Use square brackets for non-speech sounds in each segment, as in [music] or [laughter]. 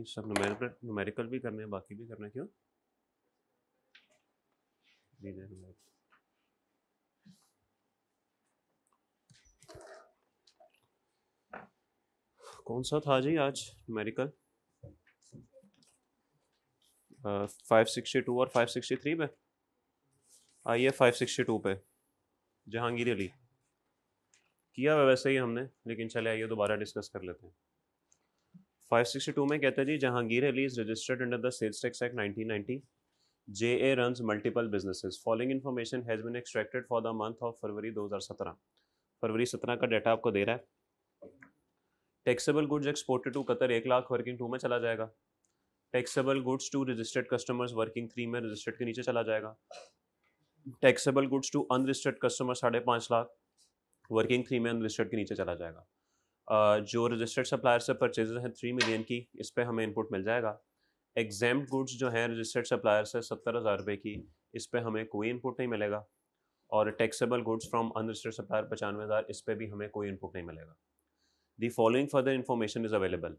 नहीं सब numerical numerical भी करने हैं बाकी भी करना क्यों कौन सा था जी आज नुमेरिकल फाइव सिक्सटी टू और फाइव सिक्सटी थ्री पे आइए फाइव सिक्सटी टू पे जहांगीर अली किया वैसे ही हमने लेकिन चले आइए दोबारा डिस्कस कर लेते हैं 562 में कहते हैं जी Jahangir Ali is registered under the sales tax act 1990 J A run multiple businesses following information has been extracted for the month of February 2017 फरवरी 17 का डाटा आपको दे रहा है taxable goods exported to Qatar एक लाख वर्किंग टू में चला जाएगा taxable goods to registered customers working three में रजिस्टर्ड के नीचे चला जाएगा taxable goods to unregistered customer साढ़े पाँच लाख वर्किंग थ्री में अनरजिस्टर्ड के नीचे चला जाएगा जो रजिस्टर्ड सप्लायर से परचेजेज हैं थ्री मिलियन की इस पर हमें इनपुट मिल जाएगा एग्जाम गुड्स जो हैं रजिस्टर्ड सप्लायर से सत्तर हज़ार रुपये की इस पर हमें कोई इनपुट नहीं मिलेगा और taxable goods from unregistered supplier पचानवे हज़ार इस पर भी हमें कोई इनपुट नहीं मिलेगा the following further information is available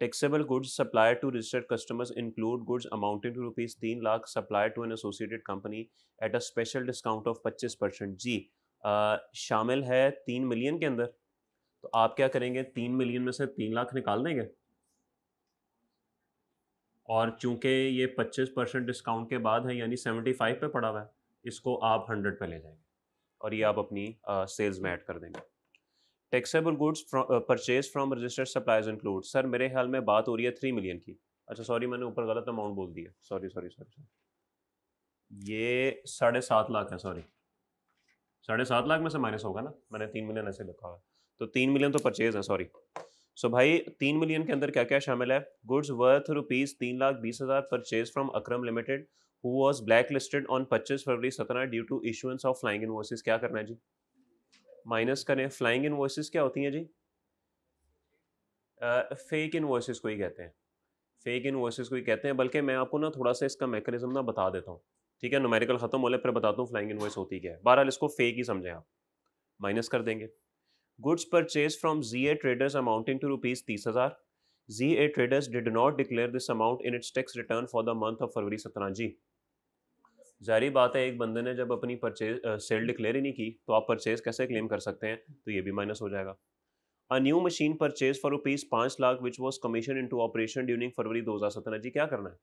taxable goods supplier to registered customers include goods amounting to rupees तीन lakh supplier to an associated company at a special discount of पच्चीस परसेंट जी आ, शामिल है तीन मिलियन के अंदर तो आप क्या करेंगे तीन मिलियन में से तीन लाख निकाल देंगे और चूंकि ये 25 परसेंट डिस्काउंट के बाद है यानी 75 पे पड़ा हुआ है इसको आप 100 पे ले जाएंगे और ये आप अपनी सेल्स में ऐड कर देंगे taxable goods purchase from registered supplies include sir मेरे ख्याल में बात हो रही है थ्री मिलियन की अच्छा सॉरी मैंने ऊपर गलत अमाउंट बोल दिया सॉरी सॉरी सॉरी सॉरी ये साढ़े सात लाख है सॉरी साढ़े सात लाख में से माइनस होगा ना मैंने तीन मिलियन ऐसे लिखा हुआ है तो तीन मिलियन तो परचेज है सॉरी सो भाई तीन मिलियन के अंदर क्या क्या शामिल है गुड्स वर्थ रुपीज़ तीन लाख बीस हज़ार purchase from Akram limited who was black listed on पच्चीस फरवरी सत्रह due to issuance of flying invoices क्या करना है जी माइनस करें फ्लाइंग इन्वॉइसिस क्या होती हैं जी फेक uh, इन्वॉइसिस को ही कहते हैं फेक इन्वॉइसिस को ही कहते हैं बल्कि मैं आपको ना थोड़ा सा इसका मैकेनिज्म ना बता देता हूँ ठीक है नोमेरिकल ख़त्म होने पर बताता हूँ फ्लाइंग इन्वॉइस होती क्या है बहरहाल इसको फेक ही समझें आप माइनस कर देंगे goods G A traders amounting to rupees तीस हजार G A traders did not declare this amount in its tax return for the month of February सत्रह जी जारी बात है एक बंदे ने जब अपनी परचेज सेल डिक्लेयर ही नहीं की तो आप परचेज कैसे क्लेम कर सकते हैं तो ये भी माइनस हो जाएगा a new machine purchase for rupees पाँच lakh which was commission into operation during February दो हज़ार सत्रह जी क्या करना है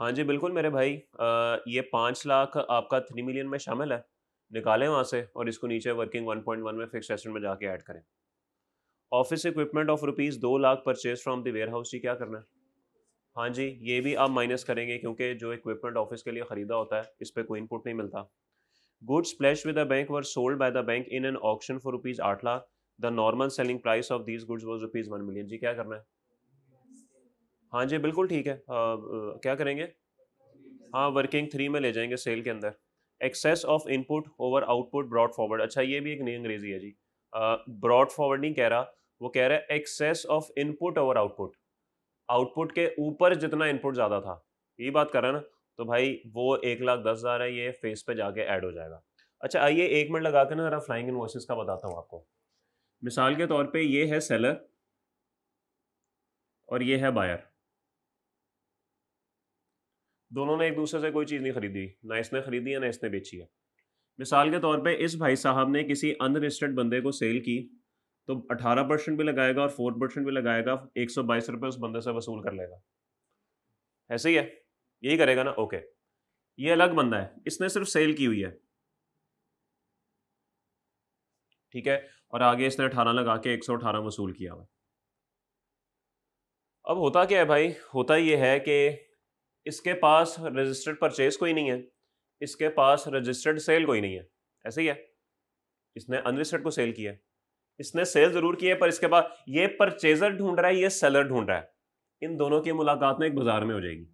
हाँ जी बिल्कुल मेरे भाई आ, ये पाँच लाख आपका थ्री मिलियन में शामिल है निकालें वहाँ से और इसको नीचे वर्किंग 1.1 में फिक्स एसेट में जाके ऐड करें ऑफिस इक्विपमेंट ऑफ रुपीज़ दो lakh purchase from the warehouse जी क्या करना है हाँ जी ये भी आप माइनस करेंगे क्योंकि जो इक्विपमेंट ऑफिस के लिए ख़रीदा होता है इस पर कोई इनपुट नहीं मिलता goods pledged with the bank were sold by the bank in an auction for rupees आठ lakh the normal selling price of these goods was rupees one million जी क्या करना है हाँ जी बिल्कुल ठीक है आ, आ, क्या करेंगे हाँ वर्किंग थ्री में ले जाएंगे सेल के अंदर excess of input over output brought forward अच्छा ये भी एक नई अंग्रेजी है जी ब्रॉड फॉरवर्ड नहीं कह रहा वो कह रहा है excess of input over output output के ऊपर जितना इनपुट ज़्यादा था ये बात कर रहा है ना तो भाई वो एक लाख दस हज़ार है ये फेस पे जाके ऐड हो जाएगा अच्छा आइए एक मिनट लगा के ना जरा फ्लाइंग इन्वॉइसेस का बताता हूँ आपको मिसाल के तौर पे ये है सेलर और ये है बायर दोनों ने एक दूसरे से कोई चीज़ नहीं खरीदी ना इसने खरीदी है ना इसने बेची है मिसाल के तौर पे इस भाई साहब ने किसी अनरजिस्टर्ड बंदे को सेल की तो 18 परसेंट भी लगाएगा और 4 परसेंट भी लगाएगा एक सौ बाईस रुपये उस बंदे से वसूल कर लेगा ऐसे ही है यही करेगा ना ओके ये अलग बंदा है इसने सिर्फ सेल की हुई है ठीक है और आगे इसने अठारह लगा के एक सौ अठारह वसूल किया हुआ अब होता क्या है भाई होता ये है कि इसके पास रजिस्टर्ड परचेज कोई नहीं है इसके पास रजिस्टर्ड सेल कोई नहीं है ऐसे ही है इसने अनरजिस्टर्ड को सेल किया इसने सेल जरूर किया है पर इसके पास ये परचेजर ढूंढ रहा है ये सेलर ढूंढ रहा है इन दोनों की मुलाकात में एक बाजार में हो जाएगी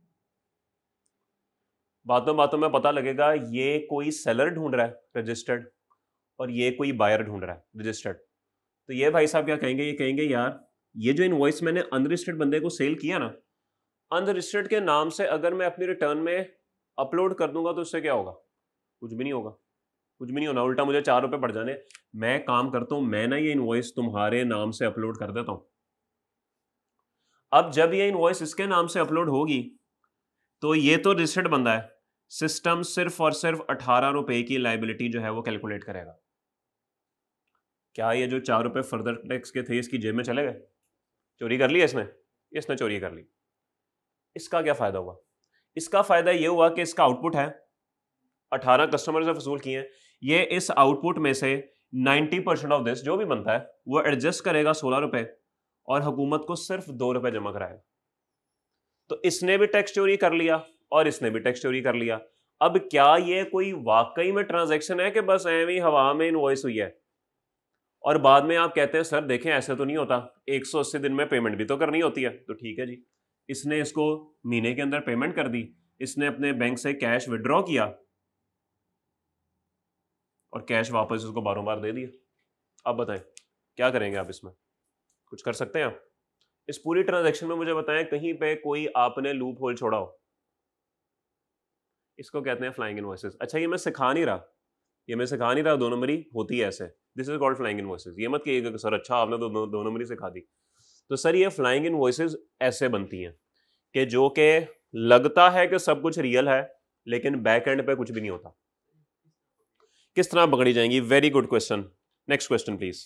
बातों बातों में पता लगेगा ये कोई सेलर ढूंढ रहा है रजिस्टर्ड और ये कोई बायर ढूंढ रहा है रजिस्टर्ड तो ये भाई साहब क्या कहेंगे ये कहेंगे यार ये जो इन मैंने अनरजिस्टर्ड बंदे को सेल किया ना अनरजिस्टर्ड के नाम से अगर मैं अपनी रिटर्न में अपलोड कर दूंगा तो उससे क्या होगा कुछ भी नहीं होगा कुछ भी नहीं होना उल्टा मुझे चार रुपए पड़ जाने मैं काम करता हूं मैं ना ये इन्वॉइस तुम्हारे नाम से अपलोड कर देता हूं अब जब ये इन्वॉइस इसके नाम से अपलोड होगी तो ये तो रजिस्टर्ड बंदा है सिस्टम सिर्फ और सिर्फ अठारह रुपए की लाइबिलिटी जो है वो कैलकुलेट करेगा क्या ये जो चार रुपए फर्दर टैक्स के थे इसकी जेब में चले गए चोरी कर ली इसने इसने चोरी कर ली इसका क्या फ़ायदा हुआ इसका फ़ायदा ये हुआ कि इसका आउटपुट है अठारह कस्टमर से फसूल किए हैं ये इस आउटपुट में से नाइन्टी परसेंट ऑफ दिस जो भी बनता है वो एडजस्ट करेगा सोलह रुपये और हुकूमत को सिर्फ दो रुपये जमा कराएगा तो इसने भी टैक्स चोरी कर लिया और इसने भी टैक्स चोरी कर लिया अब क्या ये कोई वाकई में ट्रांजैक्शन है कि बस एवं हवा में इनवॉइस हुई है और बाद में आप कहते हैं सर देखें ऐसा तो नहीं होता एक दिन में पेमेंट भी तो करनी होती है तो ठीक है जी इसने इसको महीने के अंदर पेमेंट कर दी इसने अपने बैंक से कैश विड्रॉ किया और कैश वापस इसको बारों बार दे दिया अब बताएं क्या करेंगे आप इसमें कुछ कर सकते हैं आप इस पूरी ट्रांजेक्शन में मुझे बताएं कहीं पे कोई आपने लूप होल छोड़ा हो इसको कहते हैं फ्लाइंग इन्वॉइसेस अच्छा ये मैं सिखा नहीं रहा ये मैं सिखा नहीं रहा दो नंबरी होती है ऐसे this is called flying invoices ये मत कहिएगा सर अच्छा आपने तो दो, दो नंबरी सिखा दी तो सर ये फ्लाइंग इन वॉइस ऐसे बनती हैं कि जो कि लगता है कि सब कुछ रियल है लेकिन बैक एंड पे कुछ भी नहीं होता किस तरह पकड़ी जाएंगी very good question next question please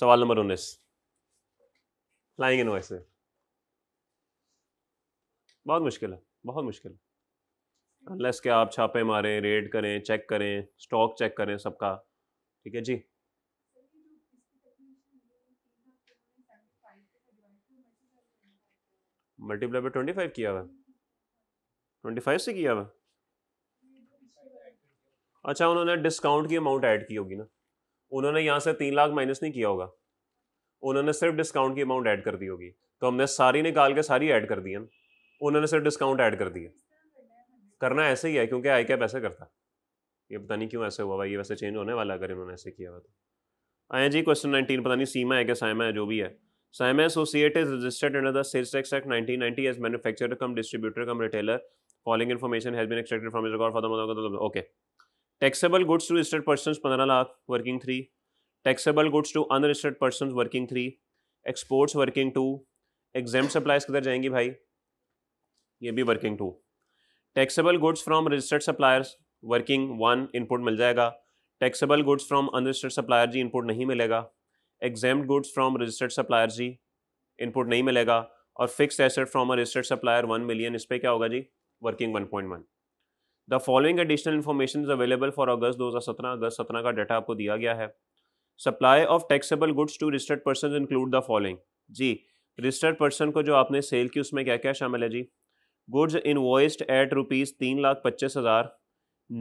सवाल नंबर उन्नीस फ्लाइंग इन वॉइस बहुत मुश्किल है बहुत मुश्किल अनलेस के आप छापे मारें रेड करें चेक करें स्टॉक चेक करें सबका ठीक है जी मल्टीप्लाई बाई ट्वेंटी फाइव किया हुआ ट्वेंटी फाइव से किया हुआ अच्छा उन्होंने डिस्काउंट की अमाउंट ऐड की होगी ना उन्होंने यहाँ से तीन लाख माइनस नहीं किया होगा उन्होंने सिर्फ डिस्काउंट की अमाउंट ऐड कर दी होगी तो हमने सारी निकाल के सारी ऐड कर दी है ना उन्होंने सिर्फ डिस्काउंट ऐड कर दिया करना ऐसे ही है क्योंकि आई कैप ऐसे करता ये पता नहीं क्यों ऐसे हुआ भाई ये वैसे चेंज होने वाला अगर इन्होंने ऐसे किया हुआ तो आया जी क्वेश्चन नाइनटीन पता नहीं सीमा है क्या सैमा है जो भी है Saim associate is registered under the सिर्स act 1990 ninety as manufacture cum distributor cum retailer following information has been extracted from record for the okay taxable goods to registered person पंद्रह lakh working three taxable goods to unregistered person working three exports working two exempt supplies किधर जाएंगी भाई ये भी working two taxable goods from registered suppliers working one input मिल जाएगा taxable goods from unregistered supplier जी input नहीं मिलेगा exempt goods from registered supplier जी इनपुट नहीं मिलेगा और fix asset from a registered supplier one million इस पर क्या होगा जी working one point one the following additional information is available for August दो हज़ार सत्रह अगस्त सत्रह का डाटा आपको दिया गया है supply of taxable goods to registered person include the following जी रजिस्टर्ड पर्सन को जो आपने सेल की उसमें क्या क्या शामिल है जी goods invoiced at rupees तीन लाख पच्चीस हज़ार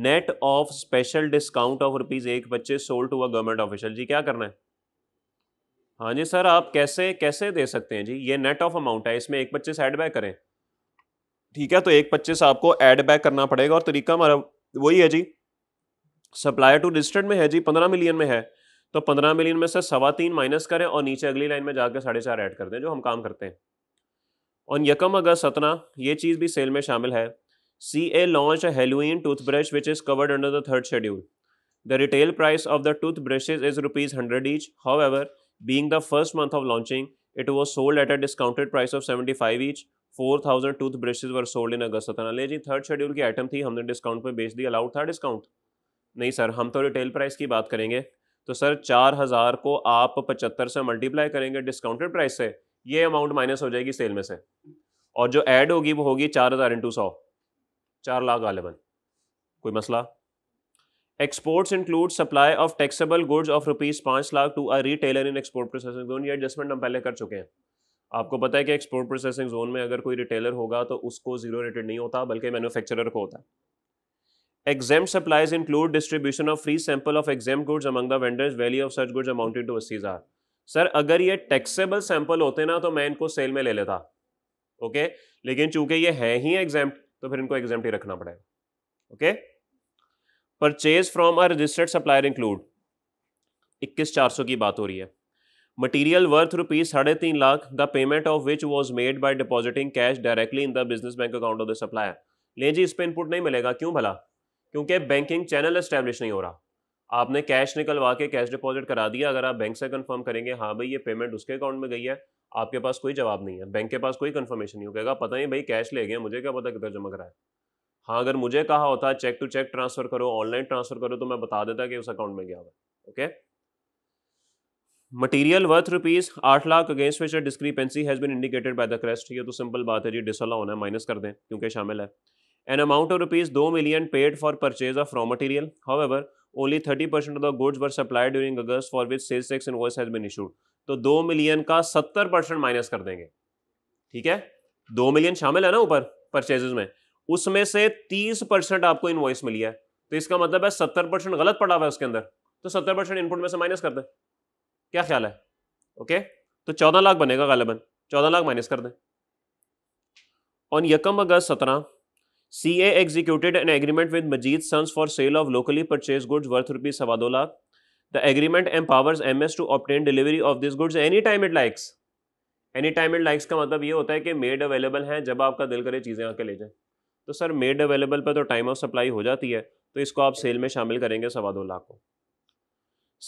net of special discount of rupees एक पच्चीस sold to a government official जी क्या करना है हाँ जी सर आप कैसे कैसे दे सकते हैं जी ये नेट ऑफ अमाउंट है इसमें एक पच्चीस ऐड बैक करें ठीक है तो एक पच्चीस आपको ऐड बैक करना पड़ेगा और तरीका हमारा वही है जी सप्लायर टू डिस्टेंट में है जी पंद्रह मिलियन में है तो पंद्रह मिलियन में से सवा तीन माइनस करें और नीचे अगली लाइन में जाकर साढ़े चार ऐड कर दें जो हम काम करते हैं और यकम अगस्त सतना ये चीज़ भी सेल में शामिल है सी ए लॉन्च हेलोइन toothbrush which is covered under the third schedule the retail price of the toothbrushes is rupees hundred each however Being the first month of launching, it was sold at a discounted price of 75 each. 4000 brushes were sold in August सतना ले जी third schedule की item थी हमने discount पे बेच दी allowed था डिस्काउंट नहीं सर हम तो रिटेल प्राइस की बात करेंगे तो सर चार हज़ार को आप पचहत्तर से मल्टीप्लाई करेंगे डिस्काउंटेड प्राइस से ये अमाउंट माइनस हो जाएगी सेल में से और जो ऐड होगी वो होगी चार हज़ार इंटू सौ चार लाख गालिबन कोई मसला exports include supply of taxable goods of rupees 5 lakh to a retailer in export processing zone ये adjustment हम पहले कर चुके हैं आपको पता है कि एक्सपोर्ट प्रोसेसिंग जोन में अगर कोई रिटेलर होगा तो उसको जीरो रेटेड नहीं होता बल्कि मैन्युफैक्चरर को होता है exempt supplies include distribution of free sample of exempt goods among the vendors value of such goods amounted to अस्सी हज़ार सर अगर ये टैक्सेबल सैंपल होते ना तो मैं इनको सेल में ले लेता ओके लेकिन चूंकि ये है ही एग्जाम तो फिर इनको एग्जाम ही रखना पड़ेगा okay purchase from a registered supplier include इक्कीस चार सौ की बात हो रही है मटीरियल वर्थ रुपीज साढ़े तीन lakh the payment of which was made by depositing cash directly in the business bank account of the supplier लें जी इस पर इनपुट नहीं मिलेगा क्यों भला क्योंकि बैंकिंग चैनल इस्टेब्लिश नहीं हो रहा आपने कैश निकलवा के कैश डिपॉजिट करा दिया अगर आप बैंक से कंफर्म करेंगे हाँ भाई ये पेमेंट उसके अकाउंट में गई है आपके पास कोई जवाब नहीं है बैंक के पास कोई कंफर्मेशन नहीं होगा पता नहीं भाई कैश ले गए मुझे क्या पता किधर जमा कराया हाँ अगर मुझे कहा होता चेक टू चेक ट्रांसफर करो ऑनलाइन ट्रांसफर करो तो मैं बता देता कि उस अकाउंट में गया हुआ ओके मटेरियल वर्थ रुपीज आठ lakh against which discrepancy has been indicated by the crest ये तो सिंपल बात है जी डिसअला होना है माइनस कर दें क्योंकि शामिल है एन अमाउंट ऑफ रुपीज दो million paid for purchase of raw material however only thirty percent of the goods were supplied during August for which sales tax invoice has been issued तो दो million का सत्तर percent minus कर देंगे ठीक है दो मिलियन शामिल है ना ऊपर परचेजेज में उसमें से तीस परसेंट आपको इनवॉइस मिली है तो इसका मतलब है सत्तर परसेंट गलत पड़ा हुआ है उसके अंदर तो सत्तर परसेंट इनपुट में से माइनस कर दें क्या ख्याल है ओके तो चौदह लाख बनेगा गालिबन चौदह लाख माइनस कर दें ऑन यकम अगस्त सत्रह C A executed an agreement with Majeed sons for sale of locally purchase goods worth rupees सवा दो lakh the agreement powers M S to obtain delivery of this goods any time it likes any time it likes का मतलब ये होता है कि made available हैं जब आपका दिल करे चीज़ें आके ले जाएं तो सर मेड अवेलेबल पर तो टाइम ऑफ सप्लाई हो जाती है तो इसको आप सेल में शामिल करेंगे सवा दो लाख को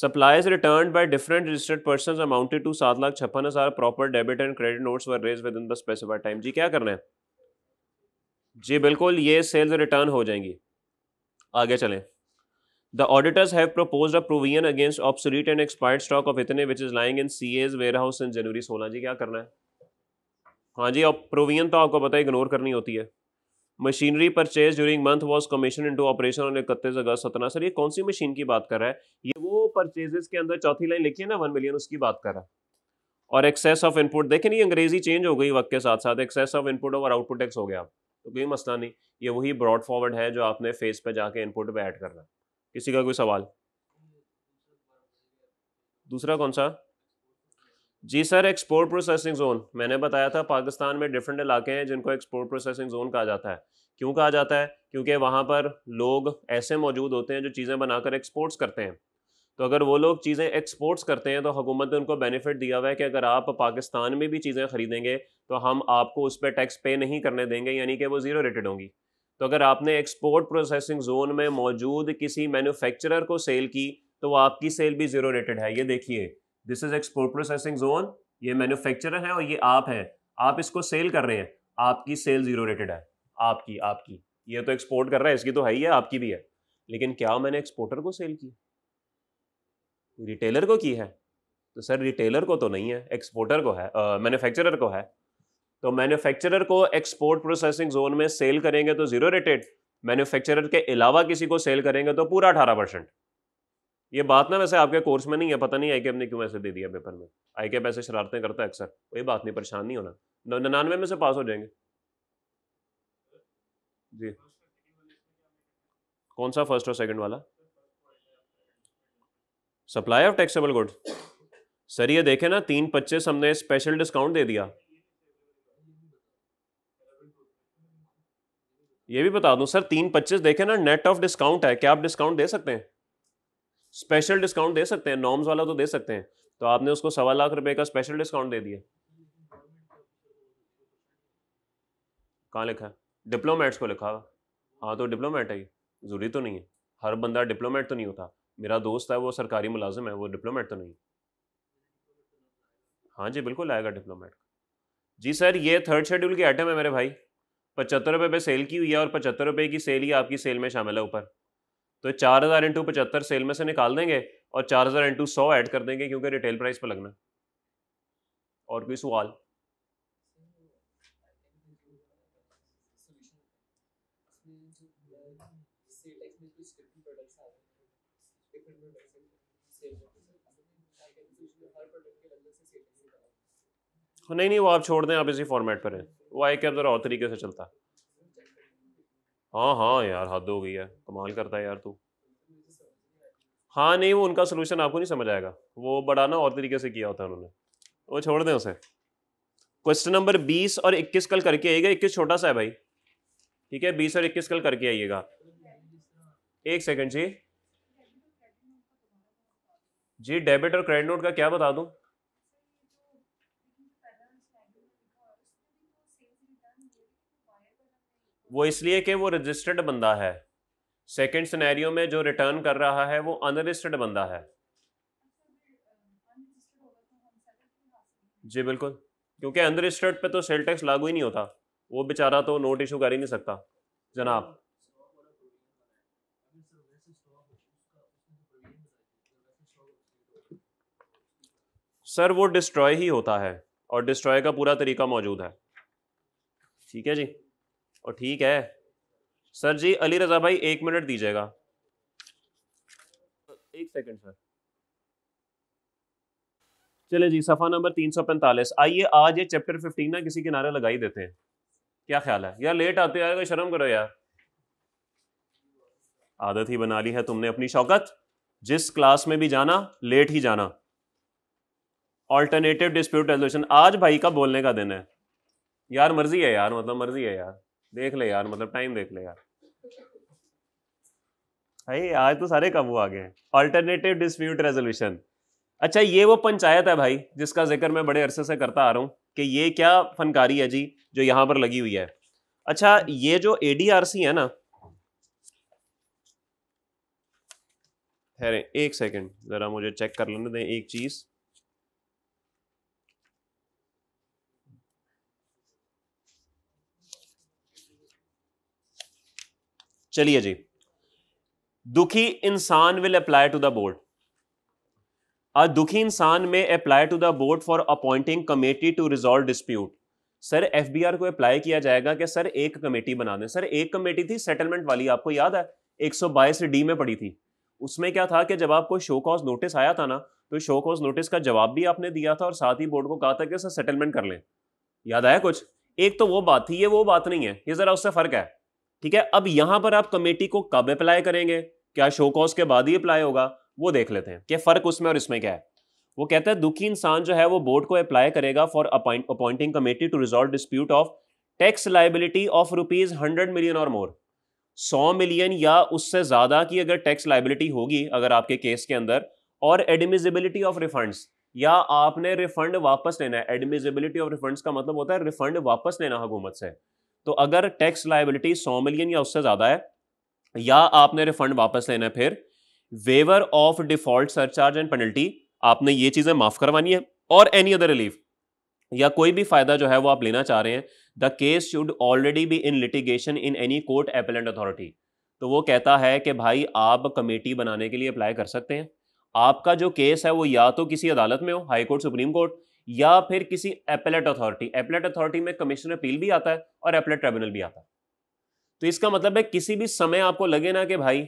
supplies return by different registered person amounted to सात लाख छप्पन हज़ार proper debit and credit notes were raise within the specified time जी क्या करना है जी बिल्कुल ये सेल्स रिटर्न हो जाएंगी आगे चलें the auditors have propose a provision against obsolete and expired stock of इतने which is lying in C as warehouse in January सोलह जी क्या करना है हाँ जी प्रोविजन तो आपको पता है इग्नोर करनी होती है machinery purchase during month was commission into operation on इकतीस अगस्त सत्रह सर ये कौन सी मशीन की बात कर रहा है ये वो परचेजेस के अंदर चौथी लाइन लिखी है ना वन मिलियन उसकी बात कर रहा है और एक्सेस ऑफ इनपुट देखे नहीं अंग्रेजी चेंज हो गई वक्त के साथ साथ एक्सेस ऑफ इनपुट और आउटपुट टैक्स हो गया तो कोई मसला नहीं ये वही ब्रॉड फॉरवर्ड है जो आपने फेस पे जाके इनपुट पे ऐड करना किसी का कोई सवाल दूसरा कौन सा जी सर एक्सपोर्ट प्रोसेसिंग जोन मैंने बताया था पाकिस्तान में डिफरेंट इलाके हैं जिनको एक्सपोर्ट प्रोसेसिंग जोन कहा जाता है क्यों कहा जाता है क्योंकि वहाँ पर लोग ऐसे मौजूद होते हैं जो चीज़ें बनाकर एक्सपोर्ट्स करते हैं तो अगर वो लोग चीज़ें एक्सपोर्ट्स करते हैं तो हुकूमत ने उनको बेनिफिट दिया हुआ है कि अगर आप पाकिस्तान में भी चीज़ें ख़रीदेंगे तो हम आपको उस पर टैक्स पे नहीं करने देंगे यानी कि वो ज़ीरो रेटेड होंगी तो अगर आपने एक्सपोर्ट प्रोसेसिंग जोन में मौजूद किसी मैन्युफैक्चरर को सेल की तो वो आपकी सेल भी ज़ीरो रेटेड है ये देखिए this is export processing zone ये मैन्युफैक्चरर है और ये आप हैं आप इसको सेल कर रहे हैं आपकी सेल जीरो रेटेड है आपकी आपकी ये तो एक्सपोर्ट कर रहा है इसकी तो है ही है आपकी भी है लेकिन क्या मैंने एक्सपोर्टर को सेल की रिटेलर को की है तो सर रिटेलर को तो नहीं है एक्सपोर्टर को है मैन्युफैक्चरर को है तो मैन्युफैक्चरर को एक्सपोर्ट प्रोसेसिंग जोन में सेल करेंगे तो जीरो रेटेड मैन्युफैक्चरर के अलावा किसी को सेल करेंगे तो पूरा अठारह परसेंट ये बात ना वैसे आपके कोर्स में नहीं है पता नहीं आई कैप ने क्यों ऐसे दे दिया पेपर में आई कैप ऐसे शरारतें करता है अक्सर कोई बात नहीं परेशान नहीं होना नन्यानवे में से पास हो जाएंगे जी कौन सा फर्स्ट और सेकंड वाला supply of taxable good sir ये देखे ना तीन पच्चीस हमने स्पेशल डिस्काउंट दे दिया ये भी बता दूं सर तीन पच्चीस देखे ना नेट ऑफ डिस्काउंट है क्या आप डिस्काउंट दे सकते हैं स्पेशल डिस्काउंट दे सकते हैं नॉर्म्स वाला तो दे सकते हैं तो आपने उसको सवा लाख रुपए का स्पेशल डिस्काउंट दे दिया कहाँ लिखा है डिप्लोमेट्स को लिखा हुआ हाँ तो डिप्लोमेट है जरूरी तो नहीं है हर बंदा डिप्लोमेट तो नहीं होता मेरा दोस्त है वो सरकारी मुलाजिम है वो डिप्लोमेट तो नहीं हाँ जी बिल्कुल आएगा डिप्लोमेट जी सर ये थर्ड शेड्यूल की आइटम है मेरे भाई पचहत्तर रुपये पे सेल की हुई है और पचहत्तर रुपये की सेल ही आपकी सेल में शामिल है ऊपर तो चार हज़ार इंटू पचहत्तर सेल में से निकाल देंगे और चार हज़ार इंटू सौ ऐड कर देंगे क्योंकि रिटेल प्राइस पर लगना और कोई सवाल नहीं नहीं वो आप छोड़ दें आप इसी फॉर्मेट पर हैं वो आई कैप ज़रा और तरीके से चलता है हाँ हाँ यार हद हो गई है कमाल करता है यार तू हाँ नहीं वो उनका सोल्यूशन आपको नहीं समझ आएगा वो बड़ा ना और तरीके से किया होता है उन्होंने वो छोड़ दें उसे क्वेश्चन नंबर बीस और इक्कीस कल करके आइएगा इक्कीस छोटा सा है भाई ठीक है बीस और इक्कीस कल करके आइएगा एक सेकंड जी जी डेबिट और क्रेडिट नोट का क्या बता दूं वो इसलिए कि वो रजिस्टर्ड बंदा है सेकेंड सिनेरियो में जो रिटर्न कर रहा है वो अनरजिस्टर्ड बंदा है जी बिल्कुल क्योंकि अनरजिस्टर्ड पे तो सेल टैक्स लागू ही नहीं होता वो बेचारा तो नोट इशू कर ही नहीं सकता जनाब सर वो डिस्ट्रॉय ही होता है और डिस्ट्रॉय का पूरा तरीका मौजूद है ठीक है जी और ठीक है सर जी अली रजा भाई एक मिनट दीजिएगा एक सेकंड सर चले जी सफ़ा नंबर तीन सौ पैंतालीस आइए आज ये चैप्टर फिफ्टीन ना किसी किनारे लगाई देते हैं क्या ख्याल है यार लेट आते यार शर्म करो यार आदत ही बना ली है तुमने अपनी शौकत जिस क्लास में भी जाना लेट ही जाना ऑल्टरनेटिव डिस्प्यूट रेजोल्यूशन आज भाई का बोलने का दिन है यार मर्जी है यार मतलब मर्जी है यार देख ले यार मतलब टाइम देख ले यार भाई आज तो सारे काबू आ गए हैं डिस्प्यूट रेजोल्यूशन अच्छा ये वो पंचायत है भाई जिसका जिक्र मैं बड़े अरसे से करता आ रहा हूँ कि ये क्या फनकारी है जी जो यहाँ पर लगी हुई है अच्छा ये जो एडीआरसी है ना एक सेकंड ज़रा मुझे चेक कर लेने दें एक चीज़ चलिए जी दुखी इंसान will apply to the board a दुखी इंसान में apply to the board for appointing committee to resolve dispute sir F को अप्लाई किया जाएगा कि सर एक कमेटी बना दें सर एक कमेटी थी सेटलमेंट वाली आपको याद है एक सौ बाईस डी में पड़ी थी उसमें क्या था कि जब आपको शो कॉज नोटिस आया था ना तो शो कॉज नोटिस का जवाब भी आपने दिया था और साथ ही बोर्ड को कहा था कि सर सेटलमेंट कर लें याद आया कुछ एक तो वो बात थी ये वो बात नहीं है ये ज़रा उससे फ़र्क है ठीक है अब यहां पर आप कमेटी को कब अप्लाई करेंगे क्या शो कॉज के बाद ही अप्लाई होगा वो देख लेते हैं क्या फर्क उसमें और इसमें क्या है वो कहता है दुखी इंसान जो है वो बोर्ड को अप्लाई करेगा for appointing committee to resolve dispute of tax liability of rupees hundred million और मोर सौ मिलियन या उससे ज्यादा की अगर टैक्स लाइबिलिटी होगी अगर आपके केस के अंदर और एडमिजिबिलिटी ऑफ रिफंड या आपने रिफंड वापस लेना है एडमिजिबिलिटी ऑफ रिफंड का मतलब होता है रिफंड वापस लेना हुकूमत से तो अगर टैक्स लाइबिलिटी सौ मिलियन या उससे ज़्यादा है या आपने रिफंड वापस लेना है फिर waiver of default surcharge and penalty आपने ये चीज़ें माफ़ करवानी है और एनी अदर रिलीफ या कोई भी फ़ायदा जो है वो आप लेना चाह रहे हैं the case should already be in litigation in any court appellate authority तो वो कहता है कि भाई आप कमेटी बनाने के लिए अप्लाई कर सकते हैं आपका जो केस है वो या तो किसी अदालत में हो हाई कोर्ट सुप्रीम कोर्ट या फिर किसी एपेलेट अथॉरिटी एपलेट अथॉरिटी में कमिश्नर अपील भी आता है और एपलेट ट्रिब्यूनल भी आता है तो इसका मतलब है किसी भी समय आपको लगे ना कि भाई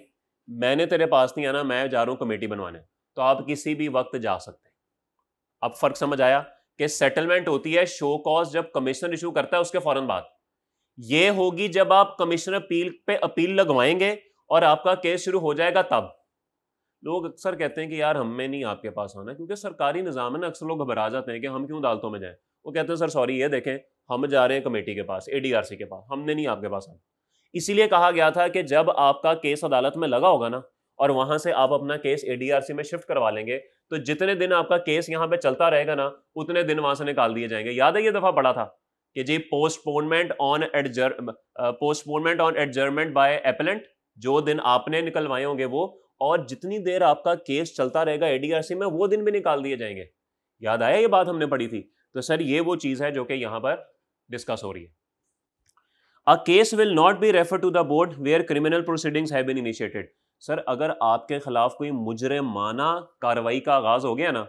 मैंने तेरे पास नहीं आना मैं जा रहा हूँ कमेटी बनवाने तो आप किसी भी वक्त जा सकते हैं अब फर्क समझ आया कि सेटलमेंट होती है शो कॉज जब कमिश्नर इशू करता है उसके फौरन बाद ये होगी जब आप कमिश्नर अपील पे अपील लगवाएंगे और आपका केस शुरू हो जाएगा तब लोग अक्सर कहते हैं कि यार हमें नहीं आपके पास आना क्योंकि सरकारी निज़ाम है ना अक्सर लोग घबरा जाते हैं कि हम क्यों अदालतों में जाएँ वो कहते हैं सर सॉरी ये देखें हम जा रहे हैं कमेटी के पास ए के पास हमने नहीं आपके पास आना इसीलिए कहा गया था कि जब आपका केस अदालत में लगा होगा ना और वहां से आप अपना केस एडीआरसी में शिफ्ट करवा लेंगे तो जितने दिन आपका केस यहाँ पे चलता रहेगा ना उतने दिन वहां से निकाल दिए जाएंगे याद है ये दफा पड़ा था कि जी postponement on adjourn postponement on adjournment by appellant जो दिन आपने निकलवाए होंगे वो और जितनी देर आपका केस चलता रहेगा एडीआरसी में वो दिन भी निकाल दिए जाएंगे याद आया ये बात हमने पढ़ी थी तो सर ये वो चीज़ है जो कि यहाँ पर डिस्कस हो रही है a case will not be refer to the board where criminal proceedings have been initiated sir अगर आपके खिलाफ कोई मुजरमाना कार्रवाई का आगाज हो गया ना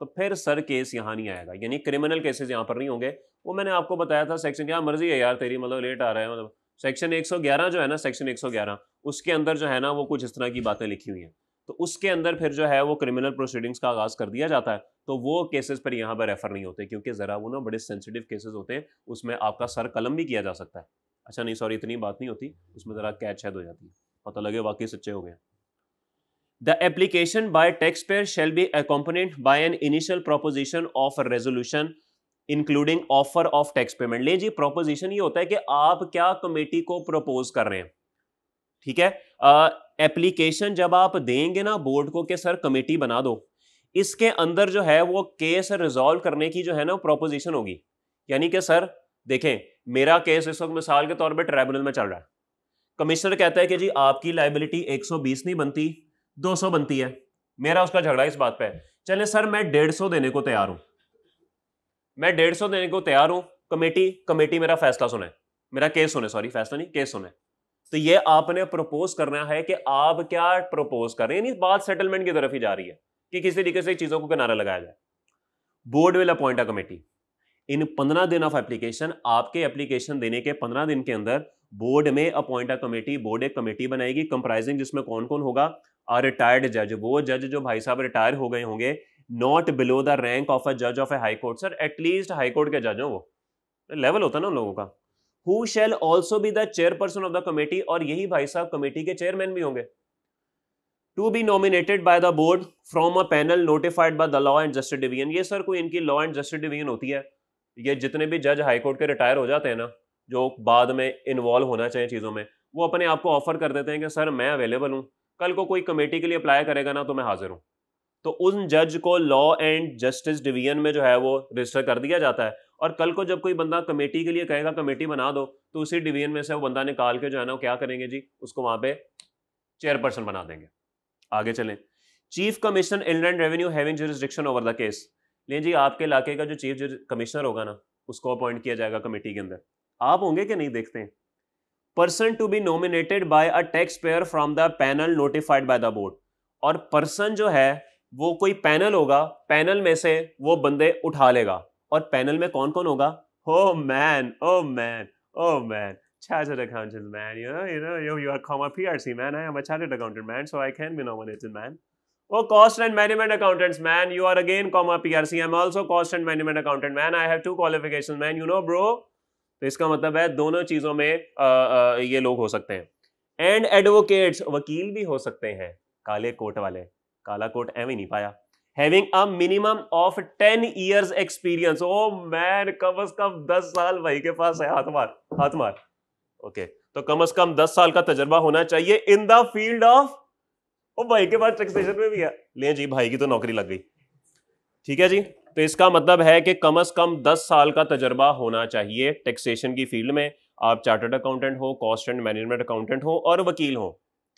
तो फिर सर केस यहाँ नहीं आएगा यानी क्रिमिनल केसेस यहाँ पर नहीं होंगे वो मैंने आपको बताया था सेक्शन क्या मर्जी है यार तेरी मतलब लेट आ रहा है मतलब सेक्शन 111 जो है ना सेक्शन 111 उसके अंदर जो है ना वो कुछ इस तरह की बातें लिखी हुई हैं तो उसके अंदर फिर जो है वो क्रिमिनल प्रोसीडिंग्स का आगाज़ कर दिया जाता है तो वो केसेस पर यहाँ पर रेफर नहीं होते क्योंकि ज़रा वो ना बड़े सेंसिटिव केसेस होते हैं उसमें आपका सर कलम भी किया जा सकता है अच्छा नहीं सॉरी इतनी बात नहीं होती उसमें ज़रा कैच शैद हो जाती है पता लगे वाकई सच्चे हो गए the application by taxpayer shall be accompanied by an initial proposition of resolution including offer of tax payment ले जी प्रोपोजिशन ये होता है कि आप क्या कमेटी को प्रपोज कर रहे हैं ठीक है एप्लीकेशन जब आप देंगे ना बोर्ड को कि सर कमेटी बना दो इसके अंदर जो है वो केस रिजॉल्व करने की जो है ना प्रोपोजिशन होगी यानी कि सर देखें मेरा केस इस वक्त मिसाल के तौर पर ट्राइब्यूनल में चल रहा है कमिश्नर कहता है कि जी आपकी लाइबिलिटी 120 नहीं बनती 200 बनती है मेरा उसका झगड़ा इस बात पे है चले सर मैं 150 देने को तैयार हूं मैं डेढ़ सौ देने को तैयार हूं कमेटी कमेटी मेरा फैसला सुने मेरा केस सुने सॉरी फैसला नहीं केस सुने तो ये आपने प्रपोज करना है कि आप क्या प्रपोज कर रहे हैं यानी बात सेटलमेंट की तरफ ही जा रही है कि किस तरीके से चीजों को किनारा लगाया जाए board will appoint a committee in पंद्रह दिन ऑफ एप्लीकेशन आपके एप्लीकेशन देने के पंद्रह दिन के अंदर बोर्ड में अपॉइंट अ कमेटी बोर्ड एक कमेटी बनाएगी कंप्राइजिंग जिसमें कौन कौन होगा और रिटायर्ड जज वो जज जो भाई साहब रिटायर हो गए होंगे not below the rank of a जज of a high court sir at least high court के जज हो वो लेवल होता ना उन लोगों का who shall also be the chairperson of the committee और यही भाई साहब कमेटी के चेयरमैन भी होंगे to be nominated by the board from a panel notified by the law and justice division ये सर कोई इनकी लॉ एंड जस्टिस डिवीजन होती है ये जितने भी जज हाईकोर्ट के रिटायर हो जाते हैं ना जो बाद में इन्वॉल्व होना चाहिए चीज़ों में वो अपने आप को ऑफर कर देते हैं कि सर मैं अवेलेबल हूँ कल को कोई कमेटी के लिए अप्लाई करेगा ना तो मैं हाजिर हूँ तो उन जज को लॉ एंड जस्टिस डिवीजन में जो है वो रजिस्टर कर दिया जाता है और कल को जब कोई बंदा कमेटी के लिए कहेगा कमेटी बना दो तो उसी डिवीजन में से वो बंदा निकाल के जो है ना वो क्या करेंगे जी उसको वहां पे चेयरपर्सन बना देंगे आगे चलें chief commissioner inland revenue having jurisdiction over the case ले जी आपके इलाके का जो चीफ कमिश्नर होगा ना उसको अपॉइंट किया जाएगा कमेटी के अंदर आप होंगे कि नहीं देखते हैं person to be nominated by a tax payer from the panel notified by the board और पर्सन जो है वो कोई पैनल होगा पैनल में से वो बंदे उठा लेगा और पैनल में कौन कौन होगा हो man oh man oh man chartered accountant man, you know, you know, you, you are comma PRC man, I am a chartered accountant man, so I can be nominated man. Oh, cost and management accountants man, you are again comma PRC, I am also cost and management accountant man, I have two qualifications man, you know bro. तो इसका मतलब है दोनों चीजों में आ, आ, ये लोग हो सकते हैं एंड एडवोकेट्स वकील भी हो सकते हैं काले कोट वाले काला कोट एवं नहीं पाया having a minimum of ten years experience oh man कम अज कम दस साल भाई के पास है हाथ मार हाथ मार ओके okay. तो कम अज कम दस साल का तजर्बा होना चाहिए इन द फील्ड ऑफ ओ भाई के पास टैक्सेशन में भी है ले जी भाई की तो नौकरी लग गई ठीक है जी तो इसका मतलब है कि कम अज कम दस साल का तजर्बा होना चाहिए टैक्सेशन की फील्ड में आप चार्टर्ड अकाउंटेंट हो कॉस्ट एंड मैनेजमेंट अकाउंटेंट हो और वकील हो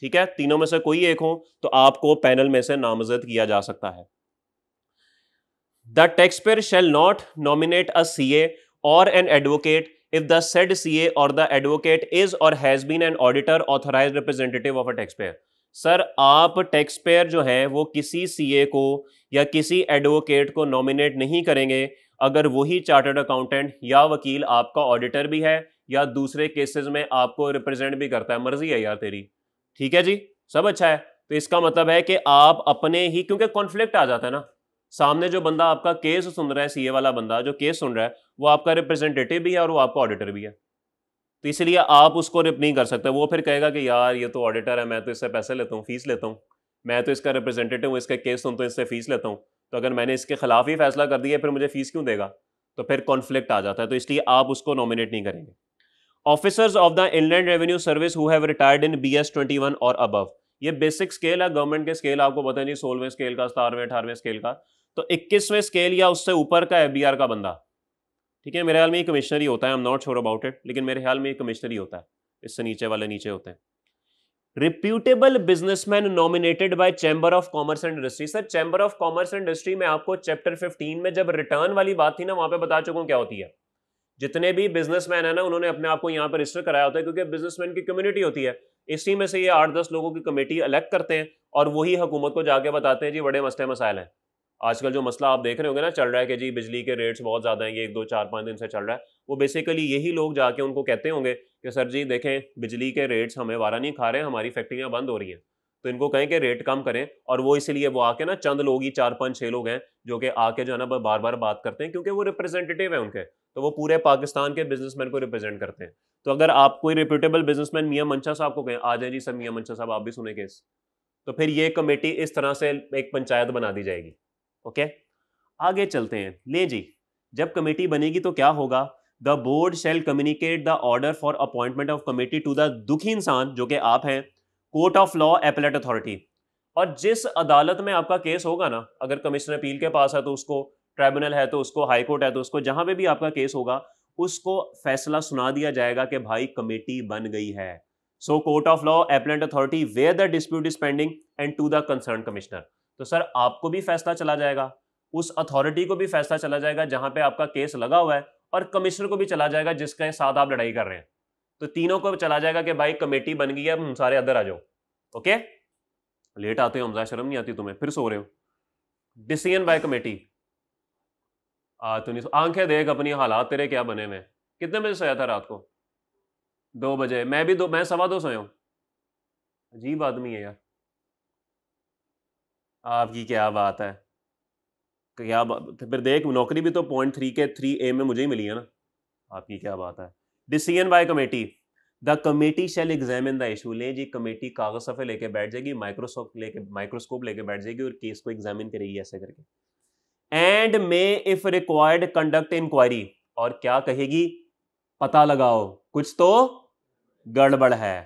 ठीक है तीनों में से कोई एक हो तो आपको पैनल में से नामजद किया जा सकता है the taxpayer shall not nominate a C A or an advocate if if the said CA or the advocate is or has been an auditor authorized representative of a taxpayer. Sir आप taxpayer जो हैं वो किसी CA को या किसी advocate को nominate नहीं करेंगे अगर वही चार्टर्ड अकाउंटेंट या वकील आपका ऑडिटर भी है या दूसरे केसेस में आपको रिप्रेजेंट भी करता है मर्जी है यार तेरी ठीक है जी सब अच्छा है तो इसका मतलब है कि आप अपने ही क्योंकि कॉन्फ्लिक्ट आ जाता है ना सामने जो बंदा आपका केस सुन रहा है सीए वाला बंदा जो केस सुन रहा है वो आपका रिप्रेजेंटेटिव भी है और वो आपका ऑडिटर भी है तो इसलिए आप उसको रिप नहीं कर सकते वो फिर कहेगा कि यार ये तो ऑडिटर है मैं तो इससे पैसे लेता हूँ फीस लेता हूँ मैं तो इसका रिप्रेजेंटेटिव हूँ इसका केस सुन तो इससे फीस लेता हूँ तो अगर मैंने इसके खिलाफ ही फैसला कर दिया फिर मुझे फीस क्यों देगा तो फिर कॉन्फ्लिक्ट आ जाता है तो इसलिए आप उसको नॉमिनेट नहीं करेंगे officers of the inland revenue service who have retired in B S twenty one और अबव ये बेसिक स्केल है गवर्नमेंट के स्केल आपको पता नहीं सोलहवें स्केल का सतारवें अठारहवें स्केल का तो इक्कीसवें स्केल या उससे ऊपर का एफ का बंदा ठीक है मेरे ख्याल में ये कमिश्नर ही होता है I am not sure about it लेकिन मेरे ख्याल में ये कमिश्नर ही होता है इससे नीचे वाले नीचे होते हैं reputable businessman nominated by chamber of commerce and industry sir chamber of commerce and industry में आपको चैप्टर 15 में जब रिटर्न वाली बात थी ना वहां पे बता चुका हूं क्या होती है जितने भी बिजनेसमैन है ना उन्होंने अपने आप को यहाँ पर रजिस्टर कराया होता है क्योंकि बिजनेसमैन की कम्युनिटी होती है इसी में से ये आठ दस लोगों की कमेटी अलेक्ट करते हैं और वही हुकूमत को जाके बताते हैं जी बड़े मसले मसाइल हैं आजकल जो मसला आप देख रहे होंगे ना चल रहा है कि जी बिजली के रेट्स बहुत ज़्यादा हैं ये एक दो चार पाँच दिन से चल रहा है वो बेसिकली यही लोग जाके उनको कहते होंगे कि सर जी देखें बिजली के रेट्स हमें वारा नहीं खा रहे हमारी फैक्ट्रियाँ बंद हो रही हैं तो इनको कहें कि रेट कम करें और वो इसलिए वो आके ना चंद लोग ही चार पाँच छः लोग हैं जो कि आके जो है ना बार बार बात करते हैं क्योंकि वो रिप्रेजेंटेटिव है उनके तो वो पूरे पाकिस्तान के बिजनेसमैन को रिप्रेजेंट करते हैं तो अगर आप कोई रिप्यूटेबल बिजनेसमैन मियाँ मंशा साहब को कहें आ जाए जी सर मियाँ मंशा साहब आप भी सुने केस तो फिर ये कमेटी इस तरह से एक पंचायत बना दी जाएगी ओके आगे चलते हैं ले जी जब कमेटी बनेगी तो क्या होगा the board shall communicate the order for appointment of committee to the दुखी इंसान जो कि आप हैं court of law appellate authority और जिस अदालत में आपका केस होगा ना अगर कमिश्नर अपील के पास है तो उसको ट्राइब्यूनल है तो उसको हाई कोर्ट है तो उसको जहां पे भी आपका केस होगा उसको फैसला सुना दिया जाएगा कि भाई कमेटी बन गई है so court of law appellate authority where the dispute is pending and to the concern commissioner तो सर आपको भी फैसला चला जाएगा उस अथॉरिटी को भी फैसला चला जाएगा जहां पे आपका केस लगा हुआ है और कमिश्नर को भी चला जाएगा जिसके साथ आप लड़ाई कर रहे हैं तो तीनों को चला जाएगा कि भाई कमेटी बन गई है हम सारे अदर आ जाओ ओके लेट आते हो हमजा शर्म नहीं आती तुम्हें फिर सो रहे हो डिसीजन बाय कमेटी आ तो नहीं आंखें देख अपनी हालात तेरे क्या बने हुए कितने बजे सोया था रात को दो बजे मैं भी दो मैं सवा दो सोया हूँ अजीब आदमी है यार आपकी क्या बात है क्या बात फिर देख नौकरी भी तो पॉइंट थ्री के थ्री ए में मुझे ही मिली है ना आपकी क्या बात है decision by committee the committee shall examine the issue लें जी कमेटी कागज सफ़े लेके बैठ जाएगी माइक्रोसॉफ्ट लेके माइक्रोस्कोप लेके बैठ जाएगी और केस को एग्जामिन करेगी ऐसे करके and may if required conduct inquiry और क्या कहेगी पता लगाओ कुछ तो गड़बड़ है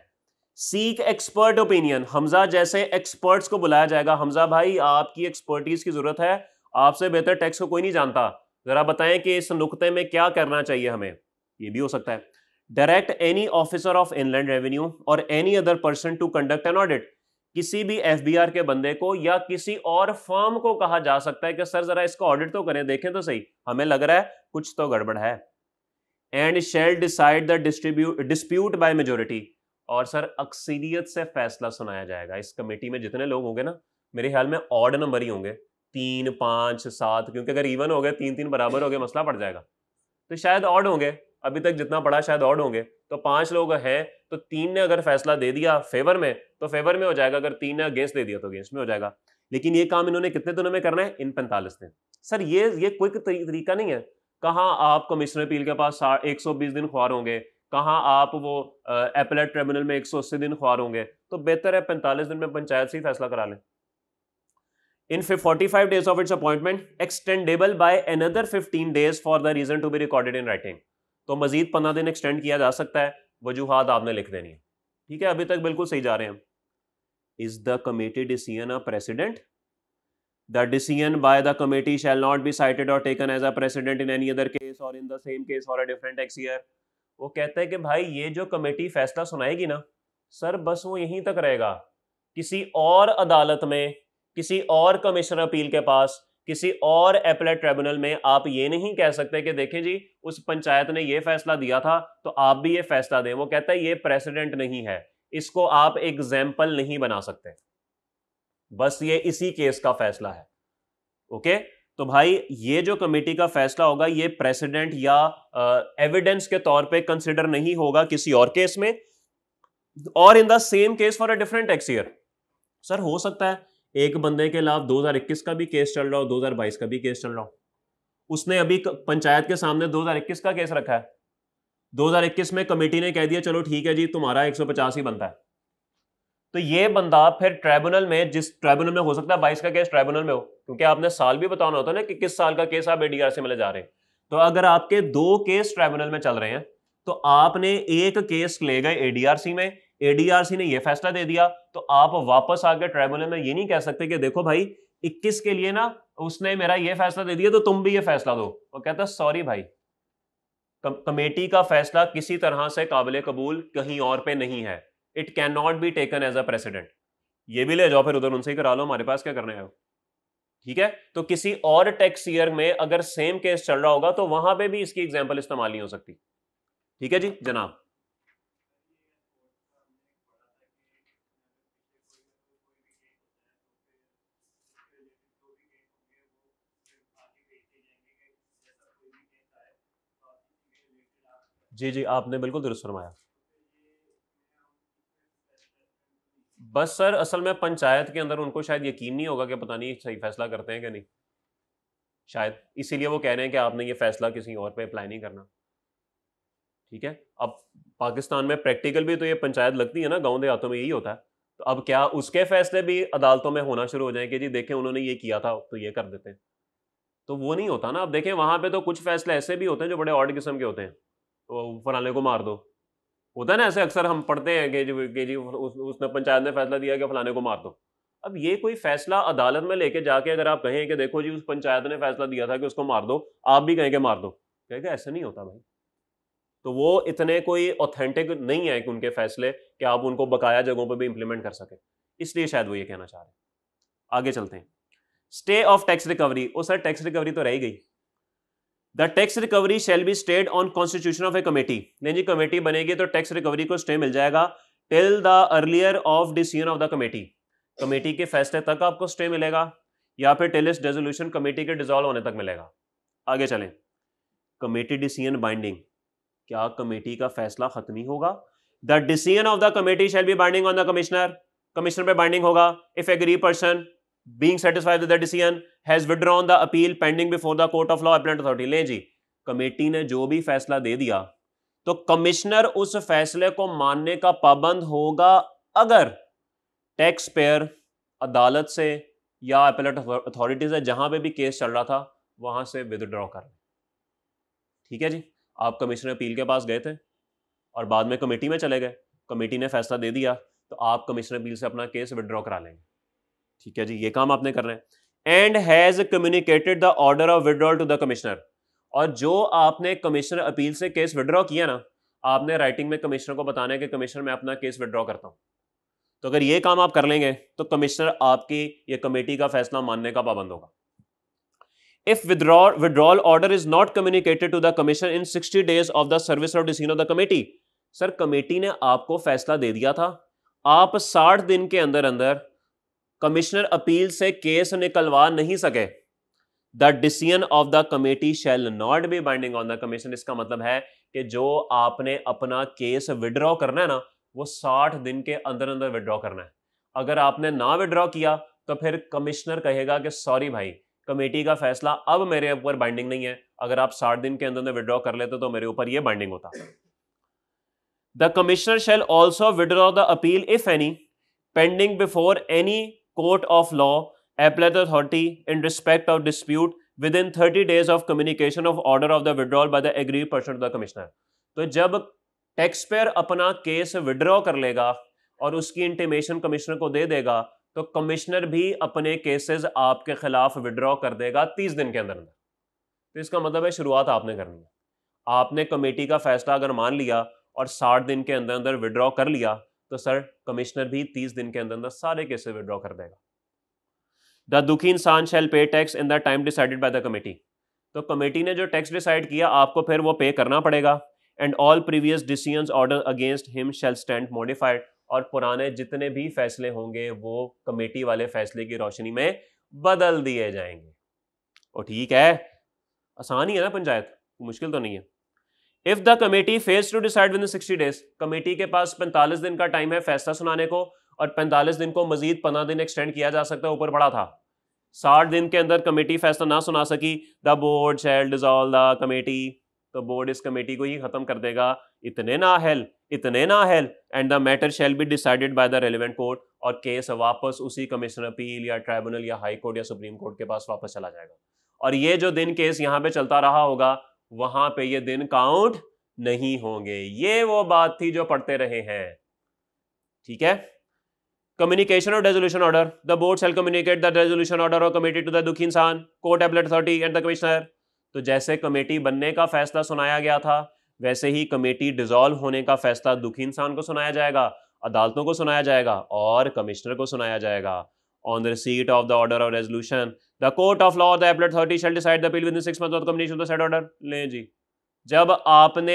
सीख एक्सपर्ट ओपिनियन हमजा जैसे एक्सपर्ट्स को बुलाया जाएगा हमजा भाई आपकी एक्सपर्टीज की जरूरत है आपसे बेहतर टैक्स को कोई नहीं जानता जरा बताएं कि इस नुकते में क्या करना चाहिए हमें ये भी हो सकता है direct any officer of inland revenue और any other person to conduct an audit किसी भी एफ के बंदे को या किसी और फॉर्म को कहा जा सकता है कि सर जरा इसका ऑडिट तो करें देखें तो सही हमें लग रहा है कुछ तो गड़बड़ है and shall decide the distribute dispute by majority और सर अक्सरियत से फैसला सुनाया जाएगा इस कमेटी में जितने लोग होंगे ना मेरे ख्याल में ऑड नंबर ही होंगे तीन पाँच सात क्योंकि अगर इवन हो गए तीन तीन बराबर हो गए मसला पड़ जाएगा तो शायद ऑड होंगे अभी तक जितना पढ़ा शायद ऑड होंगे तो पांच लोग हैं तो तीन ने अगर फैसला दे दिया फेवर में तो फेवर में हो जाएगा अगर तीन ने अगेंस्ट दे दिया तो अगेंस्ट में हो जाएगा लेकिन ये काम इन्होंने कितने दिनों में करना है इन पैंतालीस दिन सर ये ये क्विक तरीका नहीं है कहाँ आप कमिश्नर अपील के पास एक सौ बीस दिन ख्वार होंगे कहाँ आप वो एपलेट ट्रिब्यूनल में एक सौ अस्सी दिन ख्वार होंगे तो बेहतर है पैंतालीस दिन में पंचायत से ही फैसला करा लें in forty five days of its appointment extendable by another fifteen days for the reason to be recorded in writing तो मजीद पंद्रह दिन एक्सटेंड किया जा सकता है वजूहत आपने लिख देनी है ठीक है अभी तक बिल्कुल सही जा रहे हैं is the committee decision a precedent the decision by the committee shall not be cited और taken as a precedent in any other case और इन द सेम केस और अ डिफरेंट एक्स ईयर वो कहते हैं कि भाई ये जो कमेटी फैसला सुनाएगी ना सर बस वो यहीं तक रहेगा किसी और अदालत में किसी और कमिश्नर अपील के पास किसी और एपलेट ट्रिब्यूनल में आप ये नहीं कह सकते कि देखें जी उस पंचायत ने ये फैसला दिया था तो आप भी ये फैसला दें वो कहता है ये प्रेसिडेंट नहीं है इसको आप एग्जाम्पल नहीं बना सकते बस ये इसी केस का फैसला है ओके तो भाई ये जो कमेटी का फैसला होगा ये प्रेसिडेंट या एविडेंस के तौर पे कंसिडर नहीं होगा किसी और केस में और in the same case for a different tax year sir हो सकता है एक बंदे के खिलाफ 2021 का भी केस चल रहा हो 2022 का भी केस चल रहा हो उसने अभी पंचायत के सामने 2021 का केस रखा है 2021 में कमेटी ने कह दिया चलो ठीक है जी तुम्हारा 150 ही बनता है तो ये बंदा फिर ट्राइब्यूनल में जिस ट्राइब्यूनल में हो सकता है बाईस का केस ट्राइब्यूनल में हो क्योंकि आपने साल भी बताना होता है ना कि किस साल का केस आप एडीआर से मिले जा रहे हैं तो अगर आपके दो केस ट्राइब्यूनल में चल रहे हैं तो आपने एक केस ले गए एडीआरसी में एडीआरसी ने यह फैसला दे दिया तो आप वापस आकर ट्राइब्यूनल में ये नहीं कह सकते कि देखो भाई 21 के लिए ना उसने मेरा यह फैसला दे दिया तो तुम भी ये फैसला दो वो कहता सॉरी भाई कमेटी का फैसला किसी तरह से काबिल कबूल कहीं और पे नहीं है it can not be taken as a precedent ये भी ले जाओ फिर उधर उनसे ही करा लो हमारे पास क्या करने आयो ठीक है तो किसी और टैक्स ईयर में अगर सेम केस चल रहा होगा तो वहां पे भी इसकी एग्जाम्पल इस्तेमाल नहीं हो सकती ठीक है जी जनाब जी जी आपने बिल्कुल दुरुस्त फरमाया बस सर असल में पंचायत के अंदर उनको शायद यकीन नहीं होगा कि पता नहीं सही फैसला करते हैं कि नहीं शायद इसीलिए वो कह रहे हैं कि आपने ये फैसला किसी और पे अप्लाई नहीं करना ठीक है अब पाकिस्तान में प्रैक्टिकल भी तो ये पंचायत लगती है ना गाँव देहातों में यही होता है तो अब क्या उसके फैसले भी अदालतों में होना शुरू हो जाए कि जी देखें उन्होंने ये किया था तो ये कर देते हैं तो वो नहीं होता ना अब देखें वहाँ पे तो कुछ फैसले ऐसे भी होते हैं जो बड़े ऑर्ड किस्म के होते हैं फलाने को मार दो होता है ना ऐसे अक्सर हम पढ़ते हैं कि जी कि जी उस, उसने पंचायत ने फैसला दिया कि फलाने को मार दो अब ये कोई फैसला अदालत में लेके जाके अगर आप कहें कि देखो जी उस पंचायत ने फैसला दिया था कि उसको मार दो आप भी कहें कि मार दो कहेगा ऐसा नहीं होता भाई तो वो इतने कोई ऑथेंटिक नहीं है कि उनके फैसले कि आप उनको बकाया जगहों पर भी इंप्लीमेंट कर सकें इसलिए शायद वो ये कहना चाह रहे हैं आगे चलते हैं stay of tax recovery oh sir tax recovery तो रह गई the tax recovery shall be stayed on constitution of a committee नहीं जी कमेटी बनेगी तो टैक्स रिकवरी को स्टे मिल जाएगा till the earlier of decision of the committee committee के फैसले तक आपको स्टे मिलेगा या फिर टिल इस रेजोल्यूशन कमेटी के डिजोल्व होने तक मिलेगा आगे चलें कमेटी डिसीजन बाइंडिंग क्या कमेटी का फैसला खत्मी होगा the decision of the committee shall be binding on the commissioner commissioner पे बाइंडिंग होगा if aggrieved person being satisfied with the decision has withdrawn the appeal pending before the court of law appellant authority लें जी committee ने जो भी फैसला दे दिया तो कमिश्नर उस फैसले को मानने का पाबंद होगा अगर टैक्स पेयर अदालत से या अपेलेट अथॉरिटी से जहां पे भी केस चल रहा था वहां से विदड्रॉ कर ठीक है जी आप कमिश्नर अपील के पास गए थे और बाद में कमेटी में चले गए कमेटी ने फैसला दे दिया तो आप कमिश्नर अपील से अपना केस विदड्रॉ करा लेंगे ठीक है जी ये काम आपने करना है and has communicated the order of withdrawal to the commissioner और जो आपने कमिश्नर अपील से केस विड्रॉ किया ना आपने राइटिंग में कमिश्नर को बताना है कि कमिश्नर मैं अपना केस विड्रॉ करता हूँ तो अगर ये काम आप कर लेंगे तो कमिश्नर आपकी ये कमेटी का फैसला मानने का पाबंद होगा if withdraw withdrawal order is not communicated to the commission in 60 days of the service of decision of the committee sir committee ने आपको फैसला दे दिया था आप 60 दिन के अंदर अंदर कमिश्नर अपील से केस निकलवा नहीं सके the decision of the committee shall not be binding on the commission इसका मतलब है कि जो आपने अपना केस विड्रॉ करना है ना वो साठ दिन के अंदर अंदर विड्रॉ करना है अगर आपने ना विड्रॉ किया तो फिर कमिश्नर कहेगा कि सॉरी भाई कमेटी का फैसला अब मेरे ऊपर बाइंडिंग नहीं है अगर आप साठ दिन के अंदर अंदर विड्रॉ कर लेते तो मेरे ऊपर ये बाइंडिंग होता the commissioner shall also withdraw the appeal if any pending before any court of law law authority in respect of dispute within thirty days of communication of order of the withdrawal by the aggrieved person of the commissioner तो जब tax payer अपना case withdraw कर लेगा और उसकी intimation commissioner को दे देगा तो कमिश्नर भी अपने केसेस आपके खिलाफ विड्रॉ कर देगा तीस दिन के अंदर अंदर तो इसका मतलब है शुरुआत आपने करनी है आपने कमेटी का फैसला अगर मान लिया और साठ दिन के अंदर अंदर विड्रॉ कर लिया तो सर कमिश्नर भी तीस दिन के अंदर अंदर सारे केसेस विड्रॉ कर देगा द दुखी इंसान shall pay tax in the time decided by the committee तो कमेटी ने जो टैक्स डिसाइड किया आपको फिर वो पे करना पड़ेगा and all previous decision order against him shall stand modified और पुराने जितने भी फैसले होंगे वो कमेटी वाले फैसले की रोशनी में बदल दिए जाएंगे और ठीक है आसान ही है ना पंचायत मुश्किल तो नहीं है if the committee fails to decide within sixty days committee के पास पैंतालीस दिन का टाइम है फैसला सुनाने को और पैंतालीस दिन को मजीद पंद्रह दिन एक्सटेंड किया जा सकता है ऊपर पड़ा था साठ दिन के अंदर कमेटी फैसला ना सुना सकी the board shall dissolve the committee तो बोर्ड इस कमेटी को ही खत्म कर देगा इतने ना हेल इतने ना हेल and the matter shall be decided by the relevant court और केस वापस उसी कमिश्नर अपील या ट्राइब्यूनल या हाई कोर्ट या सुप्रीम कोर्ट के पास वापस चला जाएगा और ये जो दिन केस यहाँ पे चलता रहा होगा वहां पे ये दिन काउंट नहीं होंगे ये वो बात थी जो पढ़ते रहे हैं ठीक है कम्युनिकेशन और resolution order the board shall communicate the resolution order और कमिटी टू द दुखी इंसान court appellate authority and the commissioner तो जैसे कमेटी बनने का फैसला सुनाया गया था वैसे ही कमेटी डिजोल्व होने का फैसला दुखी इंसान को सुनाया जाएगा अदालतों को सुनाया जाएगा और कमिश्नर को सुनाया जाएगा on the receipt of the order of resolution the court of law dirty shall decide the bill within six month of set order ले जी जब आपने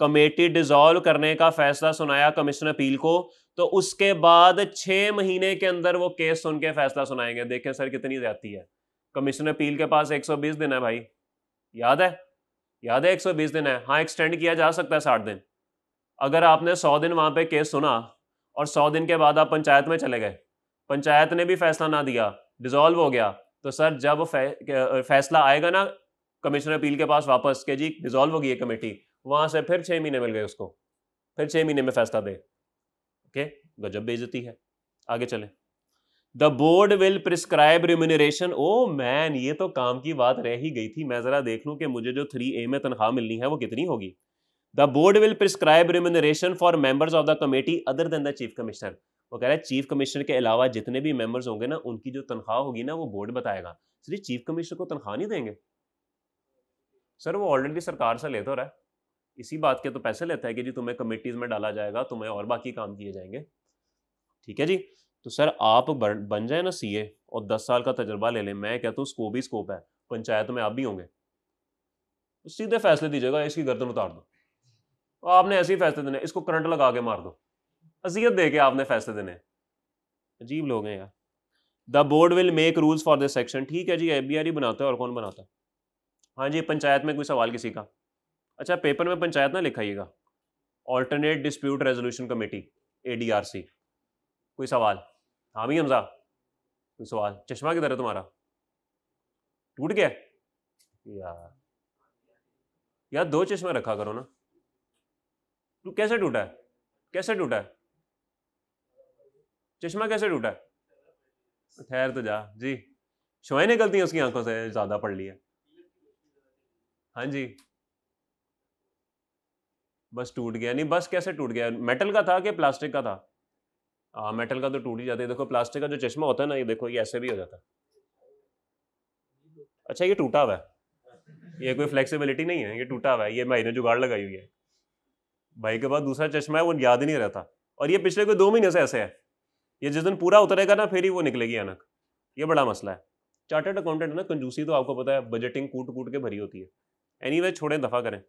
कमेटी डिजोल्व करने का फैसला सुनाया कमिश्नर अपील को तो उसके बाद छः महीने के अंदर वो केस सुन के फैसला सुनाएंगे देखें सर कितनी ज्यादा है कमिश्नर अपील के पास 120 दिन है भाई याद है याद है 120 दिन है हाँ एक्सटेंड किया जा सकता है साठ दिन अगर आपने सौ दिन वहाँ पे केस सुना और सौ दिन के बाद आप पंचायत में चले गए पंचायत ने भी फैसला ना दिया डिजॉल्व हो गया तो सर जब फै, फैसला आएगा ना कमिश्नर अपील के पास वापस के जी डिजोल्व होगी ये कमेटी वहां से फिर छह महीने मिल गए उसको फिर छह महीने में फैसला दे ओके गजब बेजती है आगे चले the board will prescribe remuneration oh man ये तो काम की बात रह ही गई थी मैं ज़रा देख लूँ कि मुझे जो थ्री ए में तनख्वाह मिलनी है वो कितनी होगी the board will prescribe remuneration for members of the committee other than the chief commissioner वो कह रहा है चीफ कमिश्नर के अलावा जितने भी मेंबर्स होंगे ना उनकी जो तनख्वाह होगी ना वो बोर्ड बताएगा सर चीफ कमिश्नर को तनख्वाह नहीं देंगे सर वो ऑलरेडी सरकार से लेता रहा है इसी बात के तो पैसे लेता है कि जी तुम्हें कमेटीज में डाला जाएगा तुम्हें और बाकी काम किए जाएंगे ठीक है जी तो सर आप बन जाए ना सी और दस साल का तजर्बा ले लें मैं कहता हूँ स्कोप ही स्कोप है पंचायत में आप भी होंगे सीधे फैसले दीजिएगा इसकी गर्दन उतार दो तो आपने ऐसे ही फैसले देने इसको करंट लगा के मार दो असीयत दे के आपने फैसले देने अजीब लोग हैं यार the board will make rules for this section ठीक है जी एफ बी आर ही बनाता है और कौन बनाता है हाँ जी पंचायत में कोई सवाल किसी का अच्छा पेपर में पंचायत ना लिखाइएगा alternate dispute resolution committee A D R C कोई सवाल हाँ भी हमजा कोई सवाल चश्मा किधर है तुम्हारा टूट गया यार यार दो चश्मा रखा करो ना कैसे टूटा है कैसे टूटा चश्मा कैसे टूटा है ठहर तो जा जी शुआएं निकलती है उसकी आंखों से ज़्यादा पढ़ लिया हाँ जी बस टूट गया नहीं बस कैसे टूट गया मेटल का था कि प्लास्टिक का था हाँ मेटल का तो टूट ही जाता है देखो प्लास्टिक का जो चश्मा होता है ना ये देखो ये ऐसे भी हो जाता है अच्छा ये टूटा हुआ है ये कोई फ्लेक्सिबिलिटी नहीं है ये टूटा हुआ है ये मैंने जुगाड़ लगाई हुई है भाई के पास दूसरा चश्मा है वो याद ही नहीं रहता और ये पिछले कोई दो महीने से ऐसे है ये जिस दिन पूरा उतरेगा ना फिर ही वो निकलेगी अनक ये बड़ा मसला है चार्टर्ड अकाउंटेंट है ना कंजूसी तो आपको पता है बजटिंग कूट कूट के भरी होती है एनी anyway, छोड़ें दफ़ा करें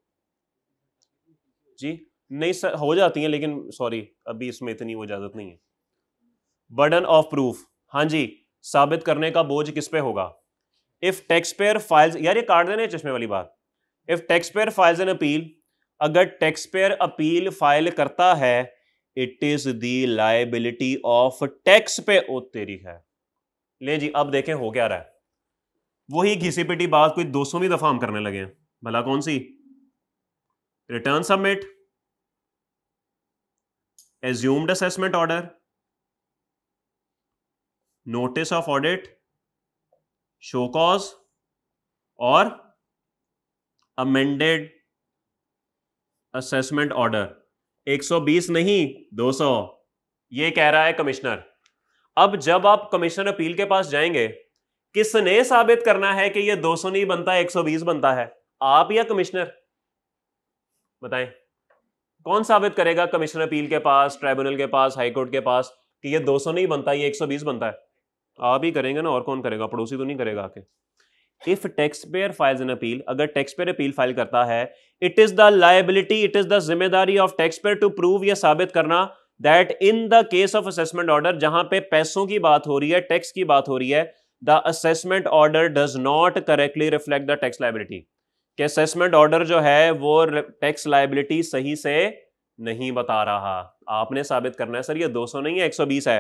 जी नहीं सर हो जाती हैं लेकिन सॉरी अभी इसमें इतनी वो इजाज़त नहीं है बर्डन ऑफ प्रूफ हाँ जी साबित करने का बोझ किस पे होगा इफ टैक्स पेयर फाइल्स यार ये काट देने चश्मे वाली बात if tax payer files an appeal अगर टैक्स पेयर अपील फाइल करता है it is the liability of tax pay ओ तेरी है ले जी अब देखें हो क्या रहा है वही घिसी पिटी बात कोई दो सौवीं दफा हम करने लगे हैं भला कौन सी return submit assumed assessment order notice of audit show cause और अमेंडेड असेसमेंट ऑर्डर 120 नहीं 200 ये कह रहा है कमिश्नर अब जब आप कमिश्नर अपील के पास जाएंगे किसने साबित करना है कि ये 200 नहीं बनता 120 बनता है आप या कमिश्नर बताएं कौन साबित करेगा कमिश्नर अपील के पास ट्राibunal के पास हाईकोर्ट के पास कि ये 200 नहीं बनता ये 120 बनता है आप ही करेंगे ना और कौन करेगा पड़ोसी तो नहीं करेगा आके if tax payer file an appeal अगर टैक्स पेयर अपील फाइल करता है it is the liability it is the जिम्मेदारी of tax payer to prove यह साबित करना that in the case of assessment order जहां पे पैसों की बात हो रही है टैक्स की बात हो रही है the assessment order does not correctly reflect the tax liability के असेसमेंट ऑर्डर जो है वो टैक्स लाइबिलिटी सही से नहीं बता रहा आपने साबित करना है सर ये 200 नहीं है 120 है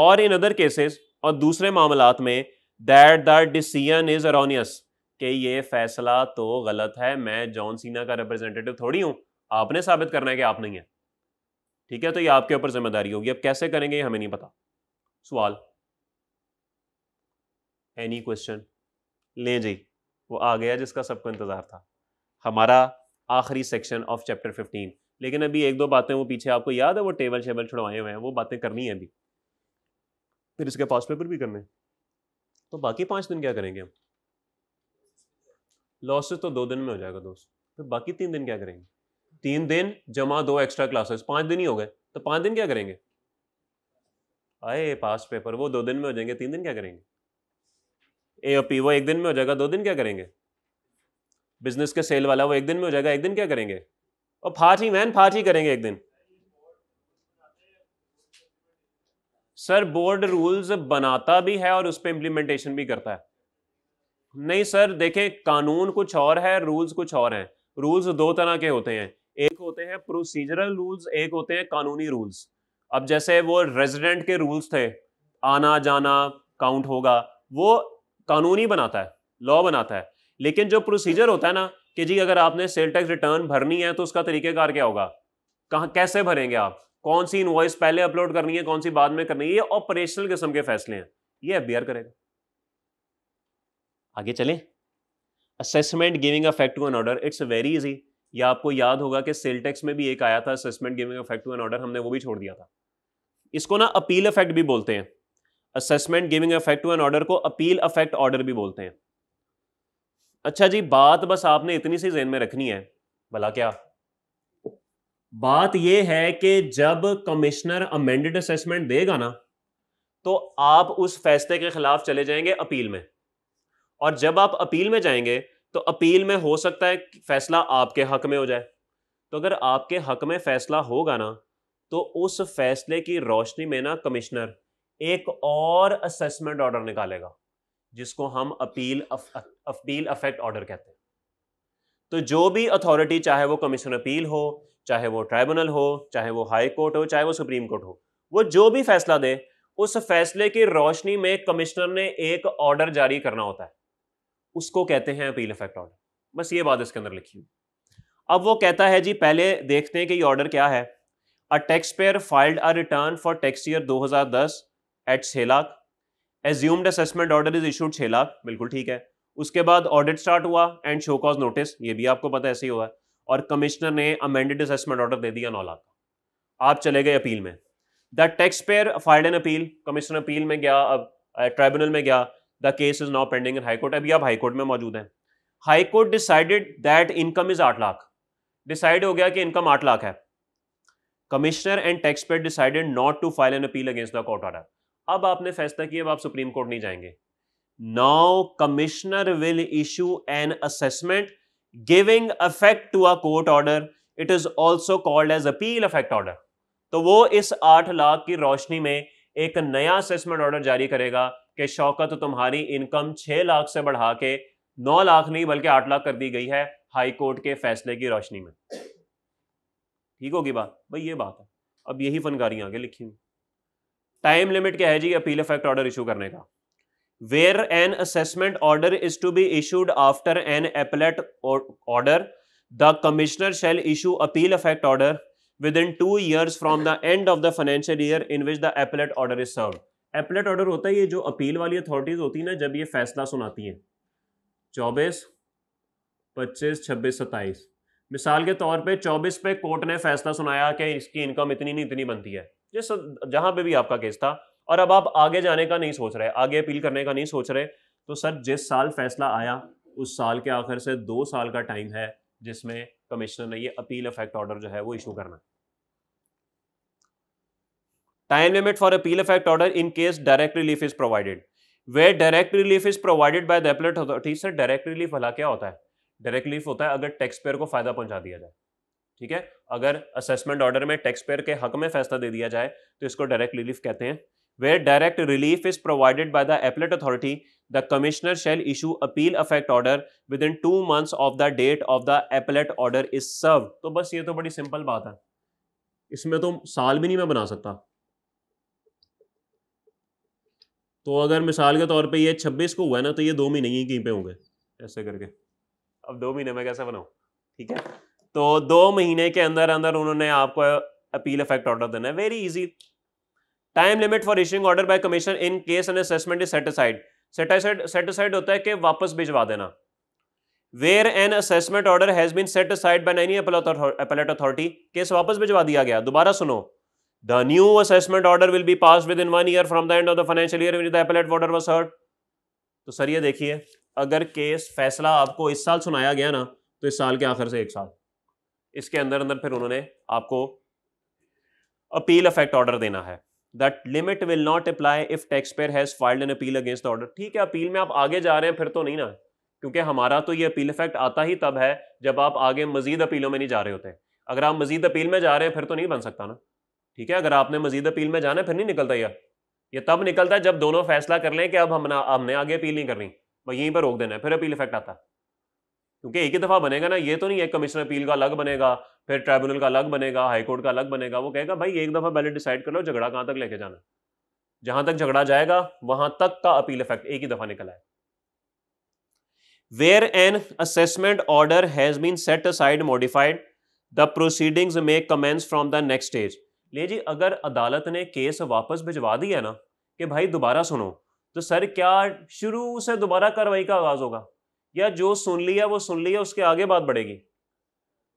और इन अदर केसेस और दूसरे मामलात में that the decision is erroneous कि ये फैसला तो गलत है मैं जॉन सीना का रिप्रेजेंटेटिव थोड़ी हूँ आपने साबित करना है कि आप नहीं है ठीक है तो ये आपके ऊपर जिम्मेदारी होगी अब कैसे करेंगे हमें नहीं पता सवाल एनी क्वेश्चन ले जी वो आ गया जिसका सबको इंतज़ार था हमारा आखिरी सेक्शन ऑफ चैप्टर फिफ्टीन लेकिन अभी एक दो बातें वो पीछे आपको याद है वो टेबल शेबल छुड़वाए हुए हैं वो बातें करनी है अभी फिर इसके पास पेपर भी करने हैं तो बाकी पाँच दिन क्या करेंगे हम लॉसेस तो दो दिन में हो जाएगा दोस्त फिर तो बाकी तीन दिन क्या करेंगे तीन दिन जमा दो एक्स्ट्रा क्लासेस पाँच दिन ही हो गए तो पाँच दिन क्या करेंगे आए पास पेपर वो दो दिन में हो जाएंगे तीन दिन क्या करेंगे ए ओ पी वो एक दिन में हो जाएगा दो दिन क्या करेंगे बिजनेस के सेल वाला वो एक दिन में हो जाएगा एक दिन क्या करेंगे और फाट ही मैन फाट ही करेंगे एक दिन सर बोर्ड रूल्स बनाता भी है और उस पर इम्प्लीमेंटेशन भी करता है नहीं सर देखें कानून कुछ और है रूल्स कुछ और हैं रूल्स दो तरह के होते हैं एक होते हैं प्रोसीजरल रूल्स एक होते हैं कानूनी रूल्स अब जैसे वो रेजिडेंट के रूल्स थे आना जाना काउंट होगा वो कानूनी बनाता है लॉ बनाता है लेकिन जो प्रोसीजर होता है ना कि जी अगर आपने सेल टैक्स रिटर्न भरनी है तो उसका तरीक़ेकार क्या होगा कहाँ कैसे भरेंगे आप कौन सी इन्वॉइस पहले अपलोड करनी है कौन सी बाद में करनी है ये ऑपरेशनल किस्म के फैसले हैं ये एफ करेगा आगे चलें assessment giving effect to an order it's very easy या आपको याद होगा कि सेलटेक्स में भी एक आया था assessment giving effect to an order हमने वो भी छोड़ दिया था इसको ना अपील अफेक्ट भी बोलते हैं assessment giving effect to an order को अपील अफेक्ट ऑर्डर भी बोलते हैं अच्छा जी बात बस आपने इतनी सी जहन में रखनी है भला क्या बात यह है कि जब कमिश्नर अमेंडेड असेसमेंट देगा ना तो आप उस फैसले के खिलाफ चले जाएंगे अपील में और जब आप अपील में जाएंगे तो अपील में हो सकता है फैसला आपके हक में हो जाए तो अगर आपके हक में फैसला होगा ना तो उस फैसले की रोशनी में ना कमिश्नर एक और असेसमेंट ऑर्डर निकालेगा जिसको हम अपील अफ, अपील अफेक्ट ऑर्डर कहते हैं तो जो भी अथॉरिटी चाहे वो कमीशन अपील हो चाहे वो ट्राइब्यूनल हो चाहे वो हाई कोर्ट हो चाहे वो सुप्रीम कोर्ट हो वो जो भी फैसला दे उस फैसले की रोशनी में कमिश्नर ने एक ऑर्डर जारी करना होता है उसको कहते हैं अपील इफेक्ट ऑर्डर बस ये बात इसके अंदर लिखी हुई अब वो कहता है जी पहले देखते हैं कि ये ऑर्डर क्या है a tax payer filed a return for tax year 2010 eight छः lakh assumed assessment order is issued छः लाख बिल्कुल ठीक है उसके बाद ऑडिट स्टार्ट हुआ एंड शो कॉज नोटिस ये भी आपको पता ऐसे ही हुआ है और कमिश्नर ने अमेंडेड असेसमेंट ऑर्डर दे दिया नौ लाख का आप चले गए अपील में the tax payer file an appeal commissioner appeal में गया अब ट्राइब्यूनल में गया the case is now pending in high court अभी आप हाईकोर्ट में मौजूद हैं high court decided that income is आठ लाख डिसाइड हो गया कि इनकम आठ लाख है commissioner and tax payer decided not to file an appeal against the court order अब आपने फैसला किया अब आप सुप्रीम कोर्ट नहीं जाएंगे now commissioner will issue an assessment giving effect to a court order it is also called as appeal effect order तो वो इस आठ लाख की रोशनी में एक नया असेसमेंट ऑर्डर जारी करेगा कि शौकत तुम्हारी इनकम छह लाख से बढ़ा के नौ लाख नहीं बल्कि आठ लाख कर दी गई है हाई कोर्ट के फैसले की रोशनी में ठीक होगी बात भाई ये बात है अब यही फनकारी आगे लिखी हुई टाइम लिमिट क्या है जी अपील इफेक्ट ऑर्डर इशू करने का where an assessment order is to be issued after an appellate order the commissioner shall issue appeal effect order within two years from the end of the financial year in which the appellate order is serve appellate order होता है ये जो appeal वाली authorities होती है ना जब ये फैसला सुनाती है चौबीस पच्चीस छब्बीस सत्ताईस मिसाल के तौर पे चौबीस पे कोर्ट ने फैसला सुनाया कि इसकी इनकम इतनी नहीं इतनी बनती है जिस जहां पे भी आपका केस था और अब आप आगे जाने का नहीं सोच रहे आगे अपील करने का नहीं सोच रहे तो सर जिस साल फैसला आया उस साल के आखिर से दो साल का टाइम है जिसमें कमिश्नर ने ये अपील इफेक्ट ऑर्डर जो है वो इशू करना time limit for appeal effect order in case direct relief is provided where direct relief is provided by the appellate authority sir direct relief भला क्या होता है डायरेक्ट रिलीफ होता है अगर टैक्स पेयर को फायदा पहुंचा दिया जाए ठीक है अगर असेसमेंट ऑर्डर में टैक्स पेयर के हक में फैसला दे दिया जाए तो इसको डायरेक्ट रिलीफ कहते हैं where direct relief is provided by the appellate authority, the commissioner shall issue appeal effect order within two months of the date of the appellate order is served. तो बस ये तो बड़ी सिंपल बात है इसमें तो साल भी नहीं मैं बना सकता तो अगर मिसाल के तौर पे ये 26 को हुआ है ना तो ये दो महीने ही कहीं पे होंगे ऐसे करके अब दो महीने में कैसे बनाऊँ ठीक है तो दो महीने के अंदर अंदर उन्होंने आपको अपील इफेक्ट ऑर्डर देना है very easy time limit for issuing order by commission in case an assessment is set aside set aside set aside होता है कि वापस भिजवा देना where an assessment order has been set aside by any appellate authority case वापस भिजवा दिया गया दोबारा सुनो the new assessment order will be pass within one year from the end of the financial year with the appellate order was heard तो sir ये देखिए अगर केस फैसला आपको इस साल सुनाया गया ना तो इस साल के आखिर से एक साल इसके अंदर अंदर फिर उन्होंने आपको अपील अफेक्ट ऑर्डर देना है that limit will not apply if tax payer has filed an appeal against order ठीक है अपील में आप आगे जा रहे हैं फिर तो नहीं ना क्योंकि हमारा तो ये अपील इफेक्ट आता ही तब है जब आप आगे मजीद अपीलों में नहीं जा रहे होते अगर आप मजीद अपील में जा रहे हैं फिर तो नहीं बन सकता ना ठीक है अगर आपने मजीद अपील में जाना है फिर नहीं निकलता यह ये तब निकलता है जब दोनों फैसला कर लें कि अब हमने आगे अपील नहीं करनी वहीं पर रोक देना है फिर अपील इफेक्ट आता है क्योंकि एक ही दफ़ा बनेगा ना ये तो नहीं है कमिश्नर अपील का अलग बनेगा फिर ट्राइब्यूनल का अलग बनेगा हाईकोर्ट का अलग बनेगा वो कहेगा भाई एक दफ़ा पहले डिसाइड कर लो झगड़ा कहां तक लेके जाना जहां तक झगड़ा जाएगा वहां तक का अपील इफेक्ट एक ही दफ़ा निकला है where an assessment order has been set aside modified the proceedings may commence from the next stage ले जी अगर अदालत ने केस वापस भिजवा दिया ना कि भाई दोबारा सुनो तो सर क्या शुरू से दोबारा कार्रवाई का आगाज होगा या जो सुन लिया वो सुन लिया उसके आगे बात बढ़ेगी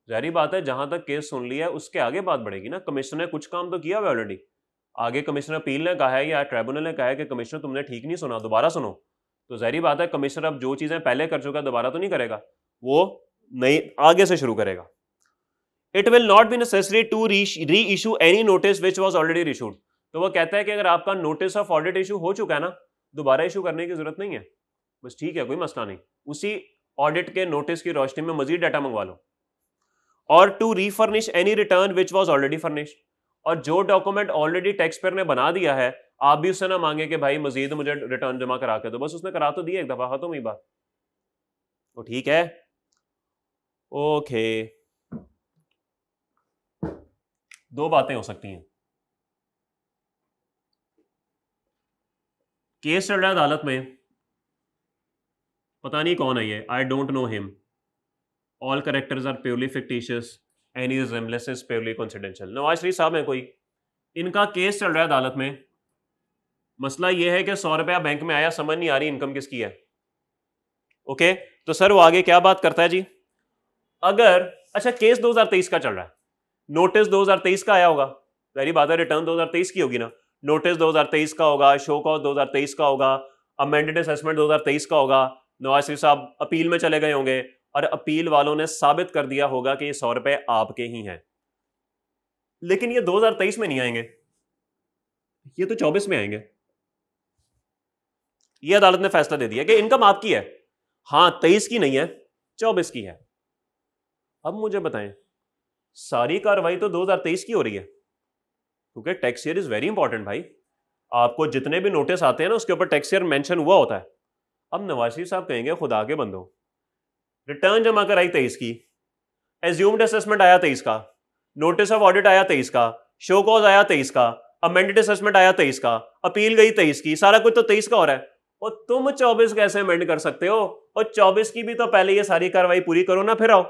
जहरी बात है जहां तक केस सुन लिया है उसके आगे बात बढ़ेगी ना कमिश्नर ने कुछ काम तो किया हुआ ऑलरेडी आगे कमिश्नर अपील ने कहा है या ट्राइब्यूनल ने कहा है कि कमिश्नर तुमने ठीक नहीं सुना दोबारा सुनो तो जहरी बात है कमिश्नर अब जो चीज़ें पहले कर चुका दोबारा तो नहीं करेगा वो नई आगे से शुरू करेगा it will not be necessary to reissue any notice which was already reissued तो वो कहता है कि अगर आपका नोटिस ऑफ ऑडिट इशू हो चुका है ना दोबारा इशू करने की जरूरत नहीं है बस ठीक है कोई मसला नहीं उसी ऑडिट के नोटिस की रोशनी में मजीद डाटा मंगवा लो और to refurnish any return which was already furnish और जो डॉक्यूमेंट ऑलरेडी टैक्स पेयर ने बना दिया है आप भी उससे ना मांगे कि भाई मजीद मुझे रिटर्न जमा करा के दो बस उसने करा तो दिया एक दफा खत्म हुई बात तो ठीक है ओके दो बातें हो सकती हैं केस चल रहा है अदालत में पता नहीं कौन है ये I don't know him all characters are purely fictitious any resemblance is purely coincidental Nawaz Sharif साहब है कोई इनका केस चल रहा है अदालत में मसला यह है कि सौ रुपया बैंक में आया समझ नहीं आ रही इनकम किसकी है ओके तो सर वो आगे क्या बात करता है जी अगर अच्छा केस 2023 का चल रहा है नोटिस 2023 का आया होगा वेरी बात है रिटर्न 2023 की होगी ना नोटिस 2023 का होगा शो कॉज 2023 का होगा अमेंडेड असेसमेंट 2023 का होगा नवाज शरीफ साहब अपील में चले गए होंगे और अपील वालों ने साबित कर दिया होगा कि ये सौ रुपए आपके ही हैं लेकिन ये 2023 में नहीं आएंगे ये तो 24 में आएंगे ये अदालत ने फैसला दे दिया कि इनकम आपकी है हाँ तेईस की नहीं है चौबीस की है अब मुझे बताएं सारी कार्रवाई तो 2023 की हो रही है क्योंकि tax year is very important भाई आपको जितने भी नोटिस आते हैं ना उसके ऊपर टैक्स ईयर मेंशन हुआ होता है अब नवाज शरीफ साहब कहेंगे खुदा के बंदो रिटर्न जमा कराई तेईस की एज्यूम्ड असेसमेंट आया तेईस का नोटिस ऑफ ऑडिट आया तेईस का शो कॉज आया तेईस का अमेंडेड असेसमेंट आया तेईस का अपील गई तेईस की सारा कुछ तो तेईस का हो रहा है और तुम चौबीस कैसे अमेंड कर सकते हो और चौबीस की भी तो पहले ये सारी कार्रवाई पूरी करो ना फिर आओ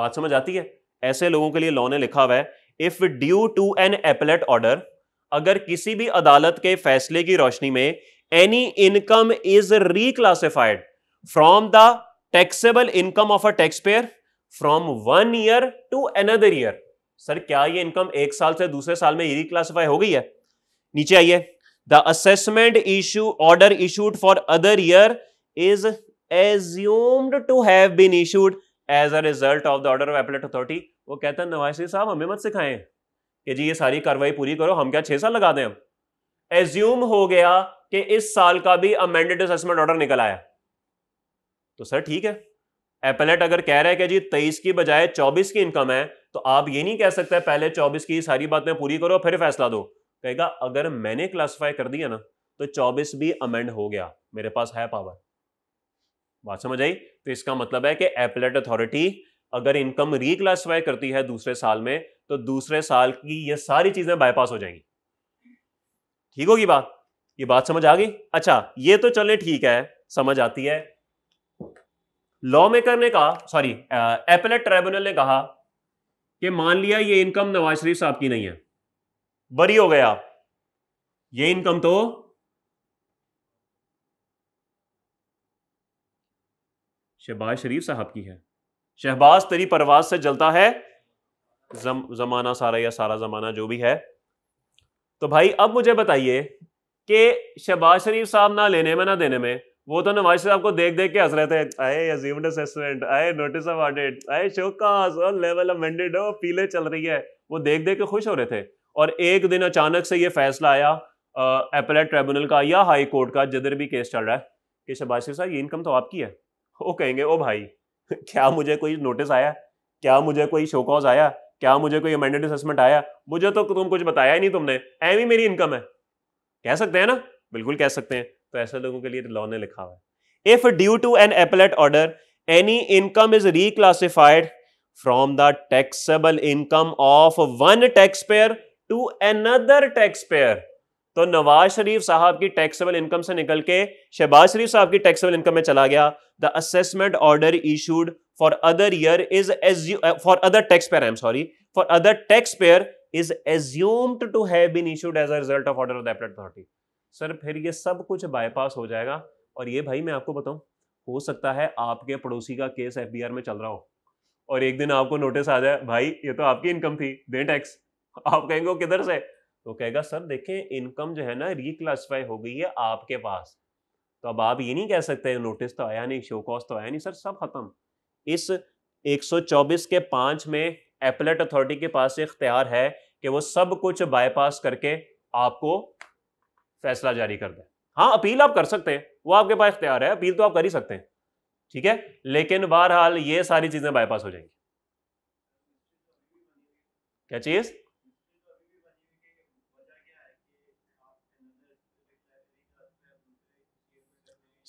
बात समझ आती है ऐसे लोगों के लिए लॉ ने लिखा हुआ है if due to an appellate order अगर किसी भी अदालत के फैसले की रोशनी में any income is is from the taxable income of a tax payer from one year to another year sir क्या ये इनकम एक साल से दूसरे साल में रिक्लासिफाई हो गई है नीचे आइए the assessment issue order issued for other year is assumed to have been issued as a result of the order of appellate authority वो कहता है नवासी साहब हमें मत सिखाएं कि जी ये सारी कार्रवाई पूरी करो हम क्या छह साल लगा दें हम एज्यूम हो गया कि इस साल का भी अमेंडेड असेसमेंट ऑर्डर निकल आया तो सर ठीक है एपलेट अगर कह रहे हैं कि जी तेईस की बजाय चौबीस की इनकम है तो आप ये नहीं कह सकते पहले चौबीस की सारी बातें पूरी करो फिर फैसला दो कहेगा अगर मैंने क्लासिफाई कर दिया ना तो चौबीस भी अमेंड हो गया मेरे पास है पावर बात समझ आई तो इसका मतलब है कि एपलेट अथॉरिटी अगर इनकम रिक्लासिफाई करती है दूसरे साल में तो दूसरे साल की ये सारी चीजें बाईपास हो जाएंगी ठीक होगी बात ये बात समझ आ गई अच्छा ये तो चले ठीक है समझ आती है लॉ मेकर ने कहा सॉरी एपलेट ट्राइब्यूनल ने कहा कि मान लिया ये इनकम नवाज शरीफ साहब की नहीं है बरी हो गए आप ये इनकम तो शहबाज शरीफ साहब की है शहबाज तेरी परवाज से जलता है जम, जमाना सारा या सारा जमाना जो भी है तो भाई अब मुझे बताइए कि शहबाज शरीफ साहब ना लेने में ना देने में वो तो नवाज शरीफ को देख देख के हंस रहे थे आए असेसमेंट आए नोटिस ऑफ ऑडिट आए शोकास लेवल अमेंडेड पीले चल रही है वो देख देख के खुश हो रहे थे और एक दिन अचानक से ये फैसला आया अपलेट ट्रिब्यूनल का या हाई कोर्ट का जिधर भी केस चल रहा है कि शहबाज शरीफ साहब ये इनकम तो आपकी है वो कहेंगे ओ भाई क्या मुझे कोई नोटिस आया क्या मुझे कोई शोकॉज आया क्या मुझे कोई अमेंडेड असेसमेंट आया मुझे तो तुम कुछ बताया ही नहीं तुमने एम ही मेरी इनकम है कह सकते हैं ना बिल्कुल कह सकते हैं तो ऐसे लोगों के लिए लॉ तो ने लिखा हुआ है if due to an appellate order any income is reclassified from the taxable income of one tax payer to another tax payer तो नवाज शरीफ साहब की टैक्सेबल इनकम से निकल के शहबाज शरीफ साहब की टैक्सेबल इनकम में चला गया the assessment order issued for other year is as for other tax payer I am sorry for other tax payer is assumed to have been issued as a result of order of the appellate authority sir फिर ये सब कुछ bypass हो जाएगा और ये भाई मैं आपको बताऊं हो सकता है आपके पड़ोसी का केस एफ में चल रहा हो और एक दिन आपको नोटिस आ जाए भाई ये तो आपकी इनकम थी दे टैक्स आप कहेंगे किधर से तो कहेगा सर देखें इनकम जो है ना रिक्लासीफाई हो गई है आपके पास तो अब आप ये नहीं कह सकते नोटिस तो आया नहीं शो कॉस्ट तो आया नहीं सर सब खत्म इस 124 के पाँच में एपलेट अथॉरिटी के पास इख्तियार है कि वो सब कुछ बायपास करके आपको फैसला जारी कर दे हाँ अपील आप कर सकते हैं वो आपके पास तैयार है अपील तो आप कर ही सकते हैं ठीक है लेकिन बहरहाल ये सारी चीजें बायपास हो जाएंगी क्या चीज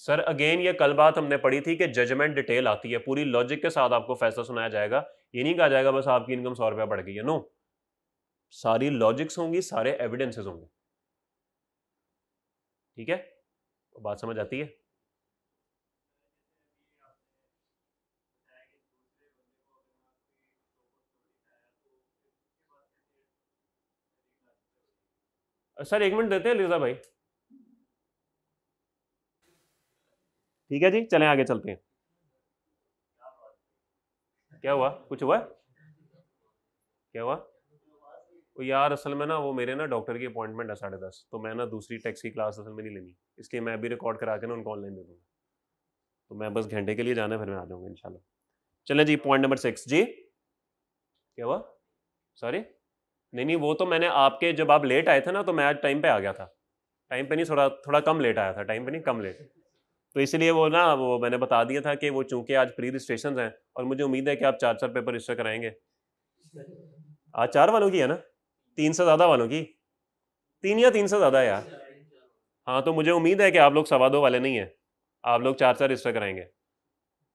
सर अगेन ये कल बात हमने पढ़ी थी कि जजमेंट डिटेल आती है पूरी लॉजिक के साथ आपको फैसला सुनाया जाएगा ये नहीं कहा जाएगा बस आपकी इनकम सौ रुपया बढ़ गई है नो सारी लॉजिक्स होंगी सारे एविडेंसेस होंगे ठीक है बात समझ आती है सर एक मिनट देते हैं लिजा भाई ठीक है जी चलें आगे चलते हैं क्या हुआ कुछ हुआ क्या हुआ यार असल में ना वो मेरे ना डॉक्टर की अपॉइंटमेंट है साढ़े दस तो मैं ना दूसरी टैक्स की क्लास असल में नहीं लेनी इसलिए मैं अभी रिकॉर्ड करा के ना उनको ऑनलाइन दे दूँगा तो मैं बस घंटे के लिए जाना फिर मैं आ जाऊँगा इन शाला चलें जी पॉइंट नंबर सिक्स जी क्या हुआ सॉरी नहीं नहीं वो तो मैंने आपके जब आप लेट आए थे ना तो मैं आज टाइम पे आ गया था टाइम पे नहीं थोड़ा थोड़ा कम लेट आया था टाइम पे नहीं कम लेट तो इसलिए वो ना वो मैंने बता दिया था कि वो चूंकि आज प्री रजिस्ट्रेशन हैं और मुझे उम्मीद है कि आप चार चार पेपर रजिस्टर कराएंगे आज चार वालों की है ना तीन से ज़्यादा वालों की तीन या तीन से ज़्यादा यार हाँ तो मुझे उम्मीद है कि आप लोग सवा दो वाले नहीं हैं आप लोग चार चार रजिस्टर कराएंगे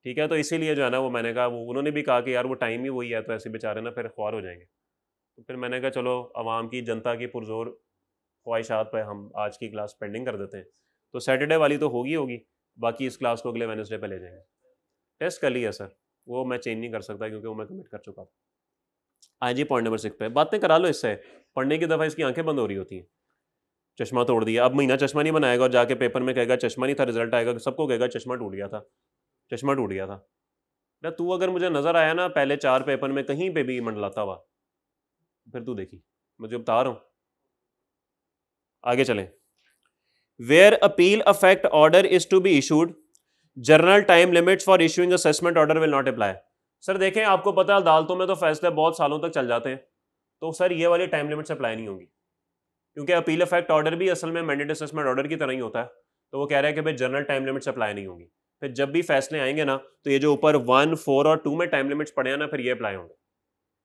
ठीक है तो इसीलिए जो है ना वो मैंने कहा वो उन्होंने भी कहा कि यार वो टाइम ही वही है तो ऐसे बेचारे ना फिर ख्वार हो जाएंगे तो फिर मैंने कहा चलो आवाम की जनता की पुरजोर ख्वाहिशात पर हम आज की क्लास पेंडिंग कर देते हैं तो सैटरडे वाली तो होगी होगी बाकी इस क्लास को अगले वेनसडे पर ले जाएंगे टेस्ट कर लिया सर वो मैं चेंज नहीं कर सकता क्योंकि वो मैं कमिट कर चुका था आई जी पॉइंट नंबर सिक्स पे बातें करा लो इससे पढ़ने की दफ़ा इसकी आंखें बंद हो रही होती हैं चश्मा तोड़ दिया अब महीना चश्मा नहीं बनाएगा और जाके पेपर में कहेगा चश्मा नहीं था रिजल्ट आएगा सबको कहेगा चश्मा टूट गया था चश्मा टूट गया था ना तू अगर मुझे नज़र आया ना पहले चार पेपर में कहीं पे भी मंडलाता हुआ फिर तू देखी मुझे बता रहा हूँ आगे चलें where appeal effect order is to be issued general time limits for issuing assessment order will not apply sir देखें आपको पता है अदालतों में तो फैसले बहुत सालों तक चल जाते हैं तो सर ये वाली टाइम लिमिट्स अप्लाई नहीं होंगी क्योंकि अपील इफेक्ट ऑर्डर भी असल में मैंडेट असेसमेंट ऑर्डर की तरह ही होता है तो वो कह रहे हैं कि भाई जनरल टाइम लिमिट्स अप्लाई नहीं होंगी फिर जब भी फैसले आएंगे ना तो ये जो ऊपर वन फोर और टू में टाइम लिमिट्स पड़े हैं ना फिर ये अप्लाई होंगे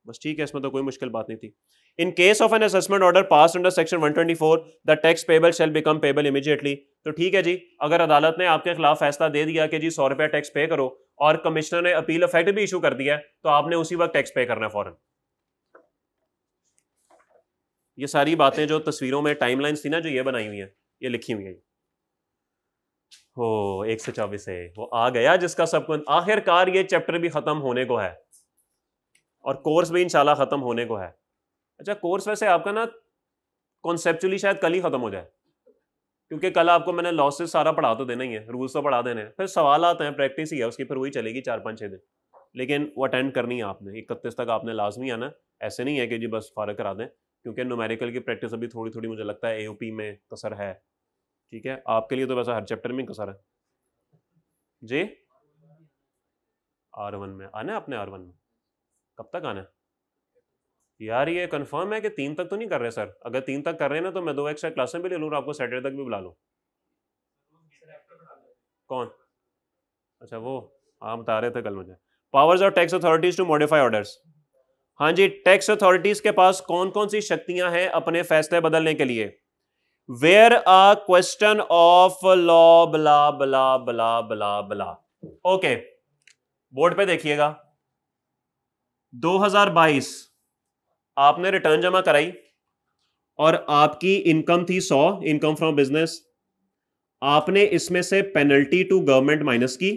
बस ठीक है इसमें तो कोई मुश्किल बात नहीं थी in case of an assessment order pass under section 124 the tax payable shall become payable immediately तो ठीक है जी अगर अदालत ने आपके खिलाफ फैसला दे दिया कि जी सौ रुपया टैक्स पे करो और कमिश्नर ने अपील अफेक्ट भी इशू कर दिया है तो आपने उसी वक्त टैक्स पे करना है फॉरन ये सारी बातें जो तस्वीरों में टाइमलाइंस थी ना जो ये बनाई हुई है ये लिखी हुई है हो एक सौ चौबीस है वो आ गया जिसका सब कुछ आखिरकार ये चैप्टर भी खत्म होने को है और कोर्स भी इंशाल्लाह खत्म होने को है अच्छा कोर्स वैसे आपका ना कॉन्सेप्चुअली शायद कल ही खत्म हो जाए क्योंकि कल आपको मैंने लॉसेस सारा पढ़ा तो देना ही है रूल्स तो पढ़ा देने हैं फिर सवाल आते हैं प्रैक्टिस ही है उसकी फिर वही चलेगी चार पाँच छः दिन लेकिन वो अटेंड करनी है आपने इकतीस तक आपने लाजमी आना ऐसे नहीं है कि जी बस फारक करा दें क्योंकि नोमेरिकल की प्रैक्टिस अभी थोड़ी थोड़ी मुझे लगता है ए में कसर है ठीक है आपके लिए तो वैसा हर चैप्टर में कसर है जी आर वन में आना है आपने आर वन में कब तक आना है यार ये कंफर्म है कि तीन तक तो नहीं कर रहे सर अगर तीन तक कर रहे हैं ना तो मैं दो एक्स्ट्रा क्लासें भी ले लूँ आपको सैटरडे तक भी बुला लूँ कौन अच्छा वो आप हाँ, बता रहे थे कल मुझे powers of tax authorities to modify orders हाँ जी टैक्स अथॉरिटीज़ के पास कौन कौन सी शक्तियां हैं अपने फैसले बदलने के लिए where a question of law blah blah blah blah बला ओके बोर्ड पे देखिएगा 2022 आपने रिटर्न जमा कराई और आपकी इनकम थी सौ इनकम फ्रॉम बिजनेस आपने इसमें से पेनल्टी टू गवर्नमेंट माइनस की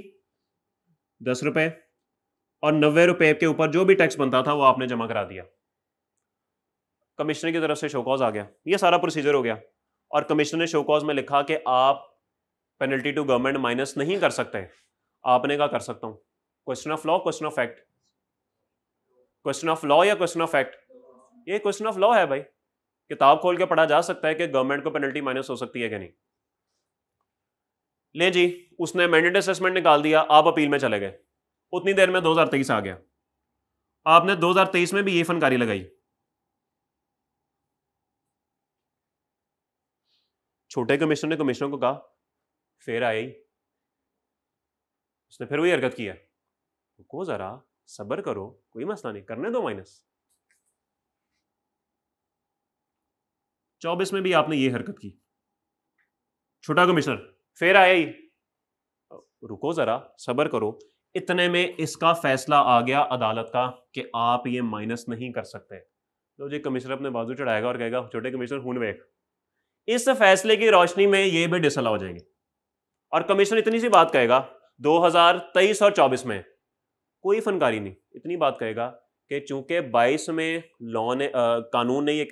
दस रुपए और नब्बे रुपए के ऊपर जो भी टैक्स बनता था वो आपने जमा करा दिया कमिश्नर की तरफ से शोकॉज आ गया ये सारा प्रोसीजर हो गया और कमिश्नर ने शोकॉज में लिखा कि आप पेनल्टी टू गवर्नमेंट माइनस नहीं कर सकते आपने कहा कर सकता हूं question of law question of fact question of law या क्वेश्चन ऑफ फैक्ट ये क्वेश्चन ऑफ लॉ है भाई किताब खोल के पढ़ा जा सकता है कि गवर्नमेंट को पेनल्टी माइनस हो सकती है कि नहीं ले जी उसने मैंडेट असेसमेंट निकाल दिया आप अपील में चले गए उतनी देर में 2023 आ गया आपने 2023 में भी ये फनकारी लगाई छोटे कमिश्नर ने कमिश्नर को कहा फिर आए ही उसने फिर वही हरकत किया रुको जरा सब्र करो कोई मसला नहीं करने दो माइनस चौबीस में भी आपने ये हरकत की छोटा कमिश्नर फिर आया ही रुको जरा सबर करो इतने में इसका फैसला आ गया अदालत का कि आप ये माइनस नहीं कर सकते तो जी कमिश्नर अपने बाजू चढ़ाएगा और कहेगा छोटे कमिश्नर हूं वेख इस फैसले की रोशनी में ये भी डिसअला हो जाएंगे और कमिश्नर इतनी सी बात कहेगा 2023 और 24 में कोई फनकारी नहीं इतनी बात कहेगा कि चूंकि 22 में लॉ ने कानून ने ये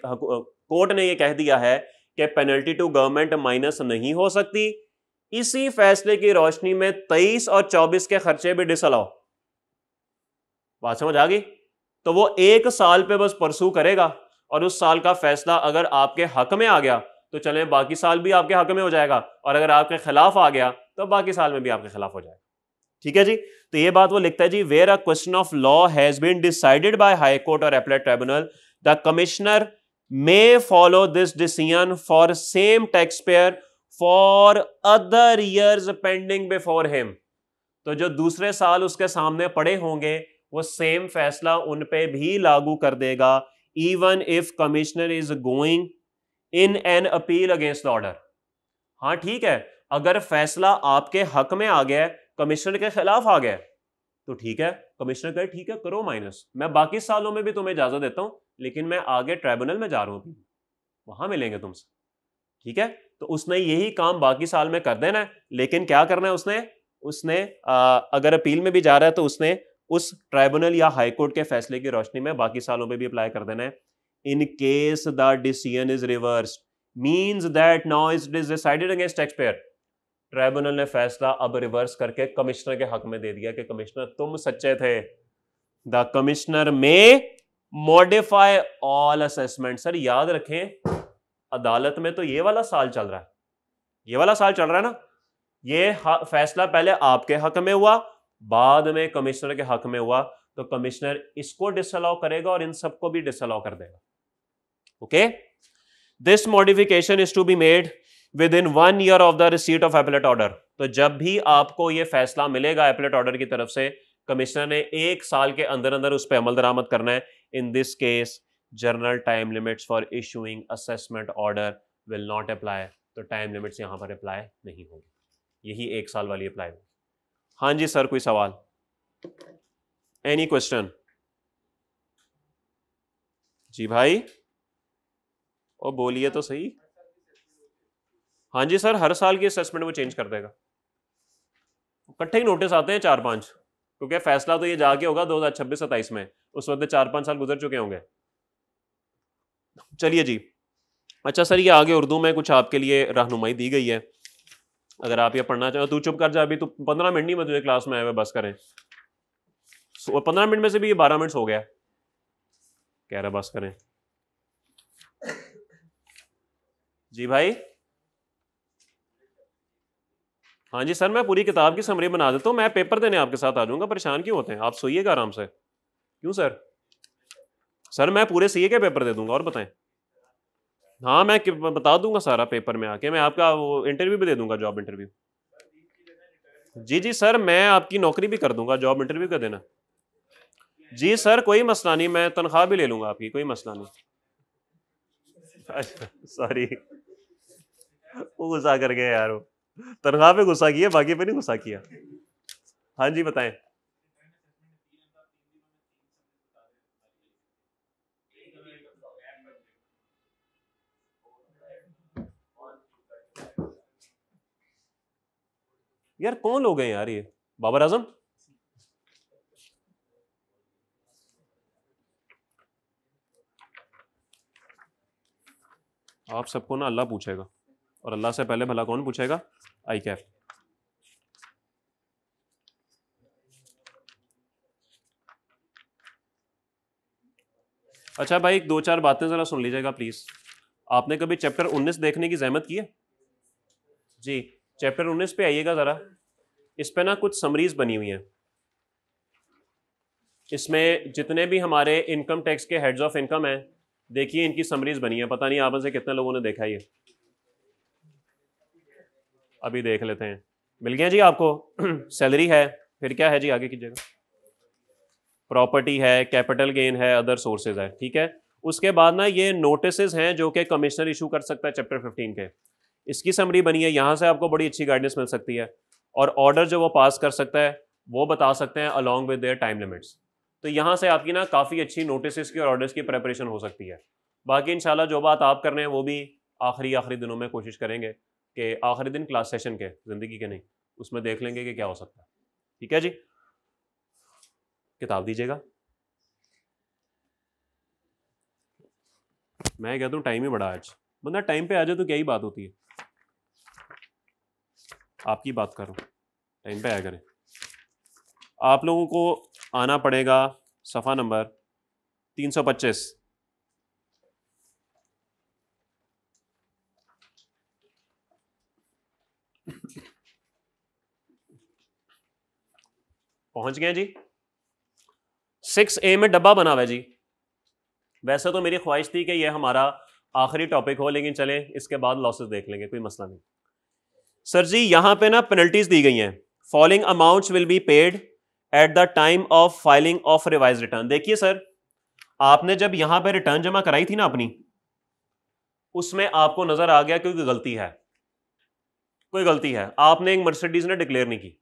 कोर्ट ने ये कह दिया है कि पेनल्टी टू गवर्नमेंट माइनस नहीं हो सकती इसी फैसले की रोशनी में 23 और 24 के खर्चे भी डिसअलाउ बात समझ आ गई तो वो एक साल पे बस परसू करेगा और उस साल का फैसला अगर आपके हक में आ गया तो चले बाकी साल भी आपके हक में हो जाएगा और अगर आपके खिलाफ आ गया तो बाकी साल में भी आपके खिलाफ हो जाएगा ठीक है जी तो ये बात वो लिखता है जी where a question of law has been decided by high court और appellate tribunal the commissioner may follow this decision for same taxpayer for other years pending before him तो जो दूसरे साल उसके सामने पड़े होंगे वो सेम फैसला उन पे भी लागू कर देगा even if commissioner is going in an appeal against the order हाँ ठीक है अगर फैसला आपके हक में आ गया कमिश्नर के खिलाफ आ गया तो ठीक है कमिश्नर कहे ठीक है करो माइनस मैं बाकी सालों में भी तुम्हें इजाजत देता हूं लेकिन मैं आगे ट्राइब्यूनल में जा रहा हूं अभी वहां मिलेंगे तुमसे ठीक है तो उसने यही काम बाकी साल में कर देना है लेकिन क्या करना है उसने उसने आ, अगर अपील में भी जा रहा है तो उसने उस ट्राइब्यूनल या हाईकोर्ट के फैसले की रोशनी में बाकी सालों में भी अप्लाई कर देना है in case the decision is reverse means that now is decided against taxpayer tribunal ने फैसला अब रिवर्स करके कमिश्नर के हक में दे दिया कि कमिश्नर तुम सच्चे थे the commissioner may modify all assessment sir याद रखें अदालत में तो ये वाला साल चल रहा है ये वाला साल चल रहा है ना ये फैसला पहले आपके हक में हुआ बाद में कमिश्नर के हक में हुआ तो कमिश्नर इसको डिसअलाउ करेगा और इन सबको भी डिसअलाउ कर देगा okay this modification is to be made within one year of the receipt of appellate order तो जब भी आपको यह फैसला मिलेगा एपलेट ऑर्डर की तरफ से कमिश्नर ने एक साल के अंदर अंदर उस पर अमल दरामद करना है in this case general time limits for issuing assessment order will not apply तो टाइम लिमिट्स यहां पर अप्लाई नहीं होगी यही एक साल वाली अप्लाई होगी हाँ जी सर कोई सवाल एनी क्वेश्चन जी भाई और बोलिए तो सही हाँ जी सर हर साल की असेसमेंट वो चेंज कर देगा इकट्ठे ही नोटिस आते हैं चार पाँच क्योंकि फैसला तो ये जाके होगा दो हज़ार छब्बीस सत्ताईस में उस वक्त चार पाँच साल गुजर चुके होंगे चलिए जी अच्छा सर ये आगे उर्दू में कुछ आपके लिए रहनुमाई दी गई है अगर आप ये पढ़ना चाहो तू चुप कर जा अभी तू तो पंद्रह मिनट नहीं मुझे क्लास में आए हुए बस करें पंद्रह मिनट में से भी ये बारह मिनट हो गया कह रहा बस करें जी भाई हाँ जी सर मैं पूरी किताब की समरी बना देता हूँ मैं पेपर देने आपके साथ आ जाऊँगा परेशान क्यों होते हैं आप सोइएगा आराम से क्यों सर सर मैं पूरे सीए के पेपर दे दूंगा और बताएं हाँ मैं बता दूंगा सारा पेपर में आके मैं आपका वो इंटरव्यू भी दे दूंगा जॉब इंटरव्यू जी जी सर मैं आपकी नौकरी भी कर दूंगा जॉब इंटरव्यू का देना जी सर कोई मसला नहीं मैं तनख्वाह भी ले लूंगा आपकी कोई मसला नहीं सॉरी अच्छा, गुस्सा कर गए यार वो तनख्वाह पे गुस्सा किया बाकी पे नहीं गुस्सा किया हाँ जी बताएं यार कौन लोग हैं यार ये बाबर आजम आप सबको ना अल्लाह पूछेगा और अल्लाह से पहले भला कौन पूछेगा आई कैप अच्छा भाई दो चार बातें ज़रा सुन लीजिएगा प्लीज़ आपने कभी चैप्टर 19 देखने की जहमत की है जी चैप्टर 19 पे आइएगा ज़रा इस पे ना कुछ समरीज बनी हुई है इसमें जितने भी हमारे इनकम टैक्स के हेड्स ऑफ इनकम हैं देखिए इनकी समरीज बनी है पता नहीं आप से कितने लोगों ने देखा ये अभी देख लेते हैं मिल गया जी आपको सैलरी [clears throat] है फिर क्या है जी आगे कीजिएगा प्रॉपर्टी है कैपिटल गेन है अदर सोर्सेज है ठीक है उसके बाद ना ये नोटिस हैं जो कि कमिश्नर इशू कर सकता है चैप्टर फिफ्टीन के इसकी समरी बनी है यहाँ से आपको बड़ी अच्छी गाइडेंस मिल सकती है और ऑर्डर जो वो पास कर सकता है वो बता सकते हैं along with their time limits तो यहाँ से आपकी ना काफ़ी अच्छी नोटिस की और ऑर्डर्स की प्रेपरेशन हो सकती है बाकी इंशाल्लाह जो बात आप कर रहे हैं वो भी आखिरी आखिरी दिनों में कोशिश करेंगे के आखिरी दिन क्लास सेशन के ज़िंदगी के नहीं उसमें देख लेंगे कि क्या हो सकता है ठीक है जी किताब दीजिएगा मैं कहता हूँ टाइम ही बड़ा आज बंदा टाइम पे आ जाए तो क्या ही बात होती है आपकी बात करो टाइम पे आया करें आप लोगों को आना पड़ेगा सफ़ा नंबर तीन सौ पच्चीस पहुंच गए जी सिक्स ए में डब्बा बना हुआ जी वैसे तो मेरी ख्वाहिश थी कि यह हमारा आखिरी टॉपिक हो लेकिन चले इसके बाद लॉसेस देख लेंगे कोई मसला नहीं सर जी यहां पे ना पेनल्टीज दी गई हैं following amounts will be paid at the time of filing of revise return देखिए सर आपने जब यहां पे रिटर्न जमा कराई थी ना अपनी उसमें आपको नजर आ गया क्योंकि गलती है कोई गलती है आपने एक मर्सिडीज ने डिक्लेयर नहीं की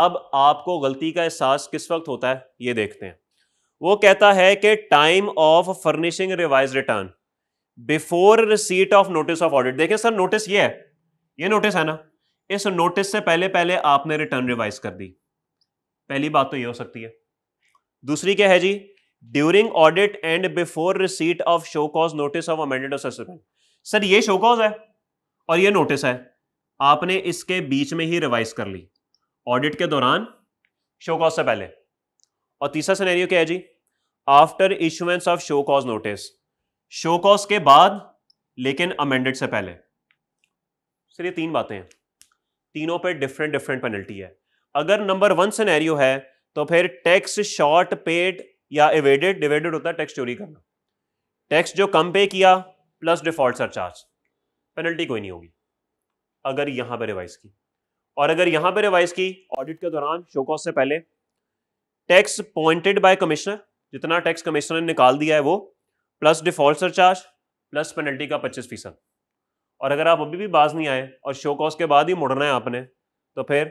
अब आपको गलती का एहसास किस वक्त होता है ये देखते हैं वो कहता है कि time of furnishing revise return before receipt of notice of audit देखें सर नोटिस ये है ये नोटिस है ना इस नोटिस से पहले पहले आपने रिटर्न रिवाइज कर दी पहली बात तो ये हो सकती है दूसरी क्या है जी during audit and before receipt of show cause notice of amended sir ये शो कॉज है और ये नोटिस है आपने इसके बीच में ही रिवाइज कर ली ऑडिट के दौरान शो कॉज से पहले और तीसरा सिनेरियो क्या है जी after issuance of show cause notice show cause के बाद लेकिन अमेंडेड से पहले सर ये तीन बातें हैं तीनों पे डिफरेंट डिफरेंट पेनल्टी है अगर नंबर वन सिनेरियो है तो फिर टैक्स शॉर्ट पेड या एवेडेड डिवेडेड होता है टैक्स चोरी करना टैक्स जो कम पे किया प्लस डिफॉल्ट सरचार्ज पेनल्टी कोई नहीं होगी अगर यहां पर रिवाइज की और अगर यहां पे रिवाइज की ऑडिट के दौरान शो कॉस्ट से पहले टैक्स पॉइंटेड बाय कमिश्नर जितना टैक्स कमिश्नर ने निकाल दिया है वो plus default surcharge plus penalty का पच्चीस फीसद और अगर आप अभी भी बाज नहीं आए और शो कॉस्ट के बाद ही मुड़ना है आपने तो फिर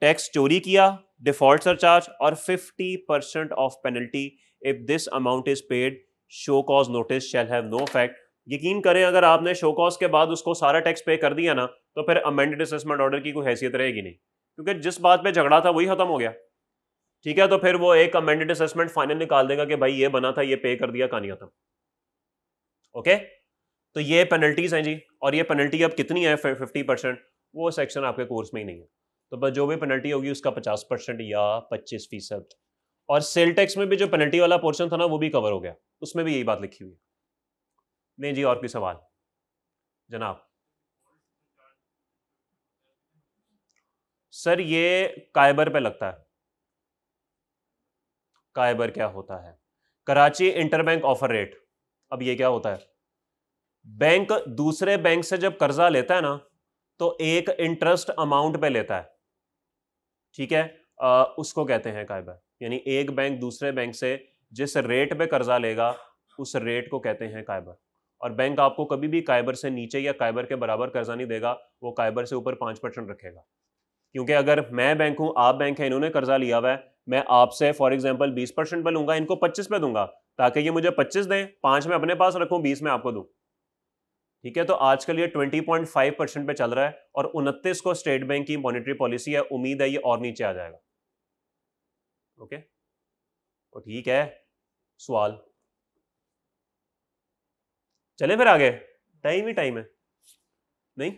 टैक्स चोरी किया डिफॉल्ट सरचार्ज और fifty percent of penalty if this amount is paid show cause notice shall have no effect यकीन करें अगर आपने शो कॉज के बाद उसको सारा टैक्स पे कर दिया ना तो फिर अमेंडेड असेसमेंट ऑर्डर की कोई हैसियत रहेगी नहीं क्योंकि जिस बात पे झगड़ा था वही खत्म हो गया ठीक है तो फिर वो एक अमेंडेड असेसमेंट फाइनल निकाल देगा कि भाई ये बना था ये पे कर दिया कहानी खत्म ओके तो ये पेनल्टीज हैं जी और ये पेनल्टी अब कितनी है फिफ्टी परसेंट वो सेक्शन आपके कोर्स में ही नहीं है तो बस जो भी पेनल्टी होगी उसका पचास परसेंट या पच्चीस फीसद और सेल टैक्स में भी जो पेनल्टी वाला पोर्शन था ना वो भी कवर हो गया उसमें भी यही बात लिखी हुई है नहीं जी और कोई सवाल जनाब सर ये कायबर पे लगता है कायबर क्या होता है कराची इंटरबैंक ऑफर रेट अब ये क्या होता है बैंक दूसरे बैंक से जब कर्जा लेता है ना तो एक इंटरेस्ट अमाउंट पे लेता है ठीक है आ, उसको कहते हैं कायबर यानी एक बैंक दूसरे बैंक से जिस रेट पे कर्जा लेगा उस रेट को कहते हैं कायबर और बैंक आपको कभी भी काइबर से नीचे या काइबर के बराबर कर्जा नहीं देगा वो काइबर से ऊपर पाँच परसेंट रखेगा क्योंकि अगर मैं बैंक हूँ आप बैंक है इन्होंने कर्जा लिया हुआ है मैं आपसे फॉर एग्जाम्पल बीस परसेंट पर लूंगा इनको पच्चीस पे दूंगा ताकि ये मुझे पच्चीस दें पाँच में अपने पास रखूँ बीस में आपको दूँ ठीक है तो आजकल ये 20.5 परसेंट पे चल रहा है और उनतीस को स्टेट बैंक की मॉनेटरी पॉलिसी है उम्मीद है ये और नीचे आ जाएगा ओके तो ठीक है सवाल चले फिर आगे टाइम ही टाइम है नहीं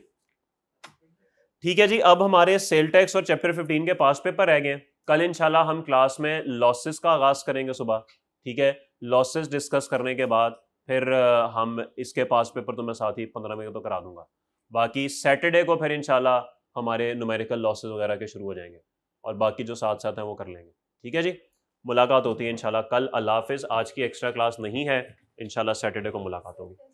ठीक है जी अब हमारे सेल टैक्स और चैप्टर 15 के पास पेपर रह गए कल इंशाल्लाह हम क्लास में लॉसेस का आगाज करेंगे सुबह ठीक है लॉसेस डिस्कस करने के बाद फिर हम इसके पास पेपर तो मैं साथ ही पंद्रह मई को तो करा दूंगा बाकी सैटरडे को फिर इनशाला हमारे नुमेरिकल लॉसेज वगैरह के शुरू हो जाएंगे और बाकी जो साथ साथ हैं वो कर लेंगे ठीक है जी मुलाकात होती है इंशाल्लाह कल अल्लाह हाफिज़ आज की एक्स्ट्रा क्लास नहीं है इनशाला सैटरडे को मुलाकात होगी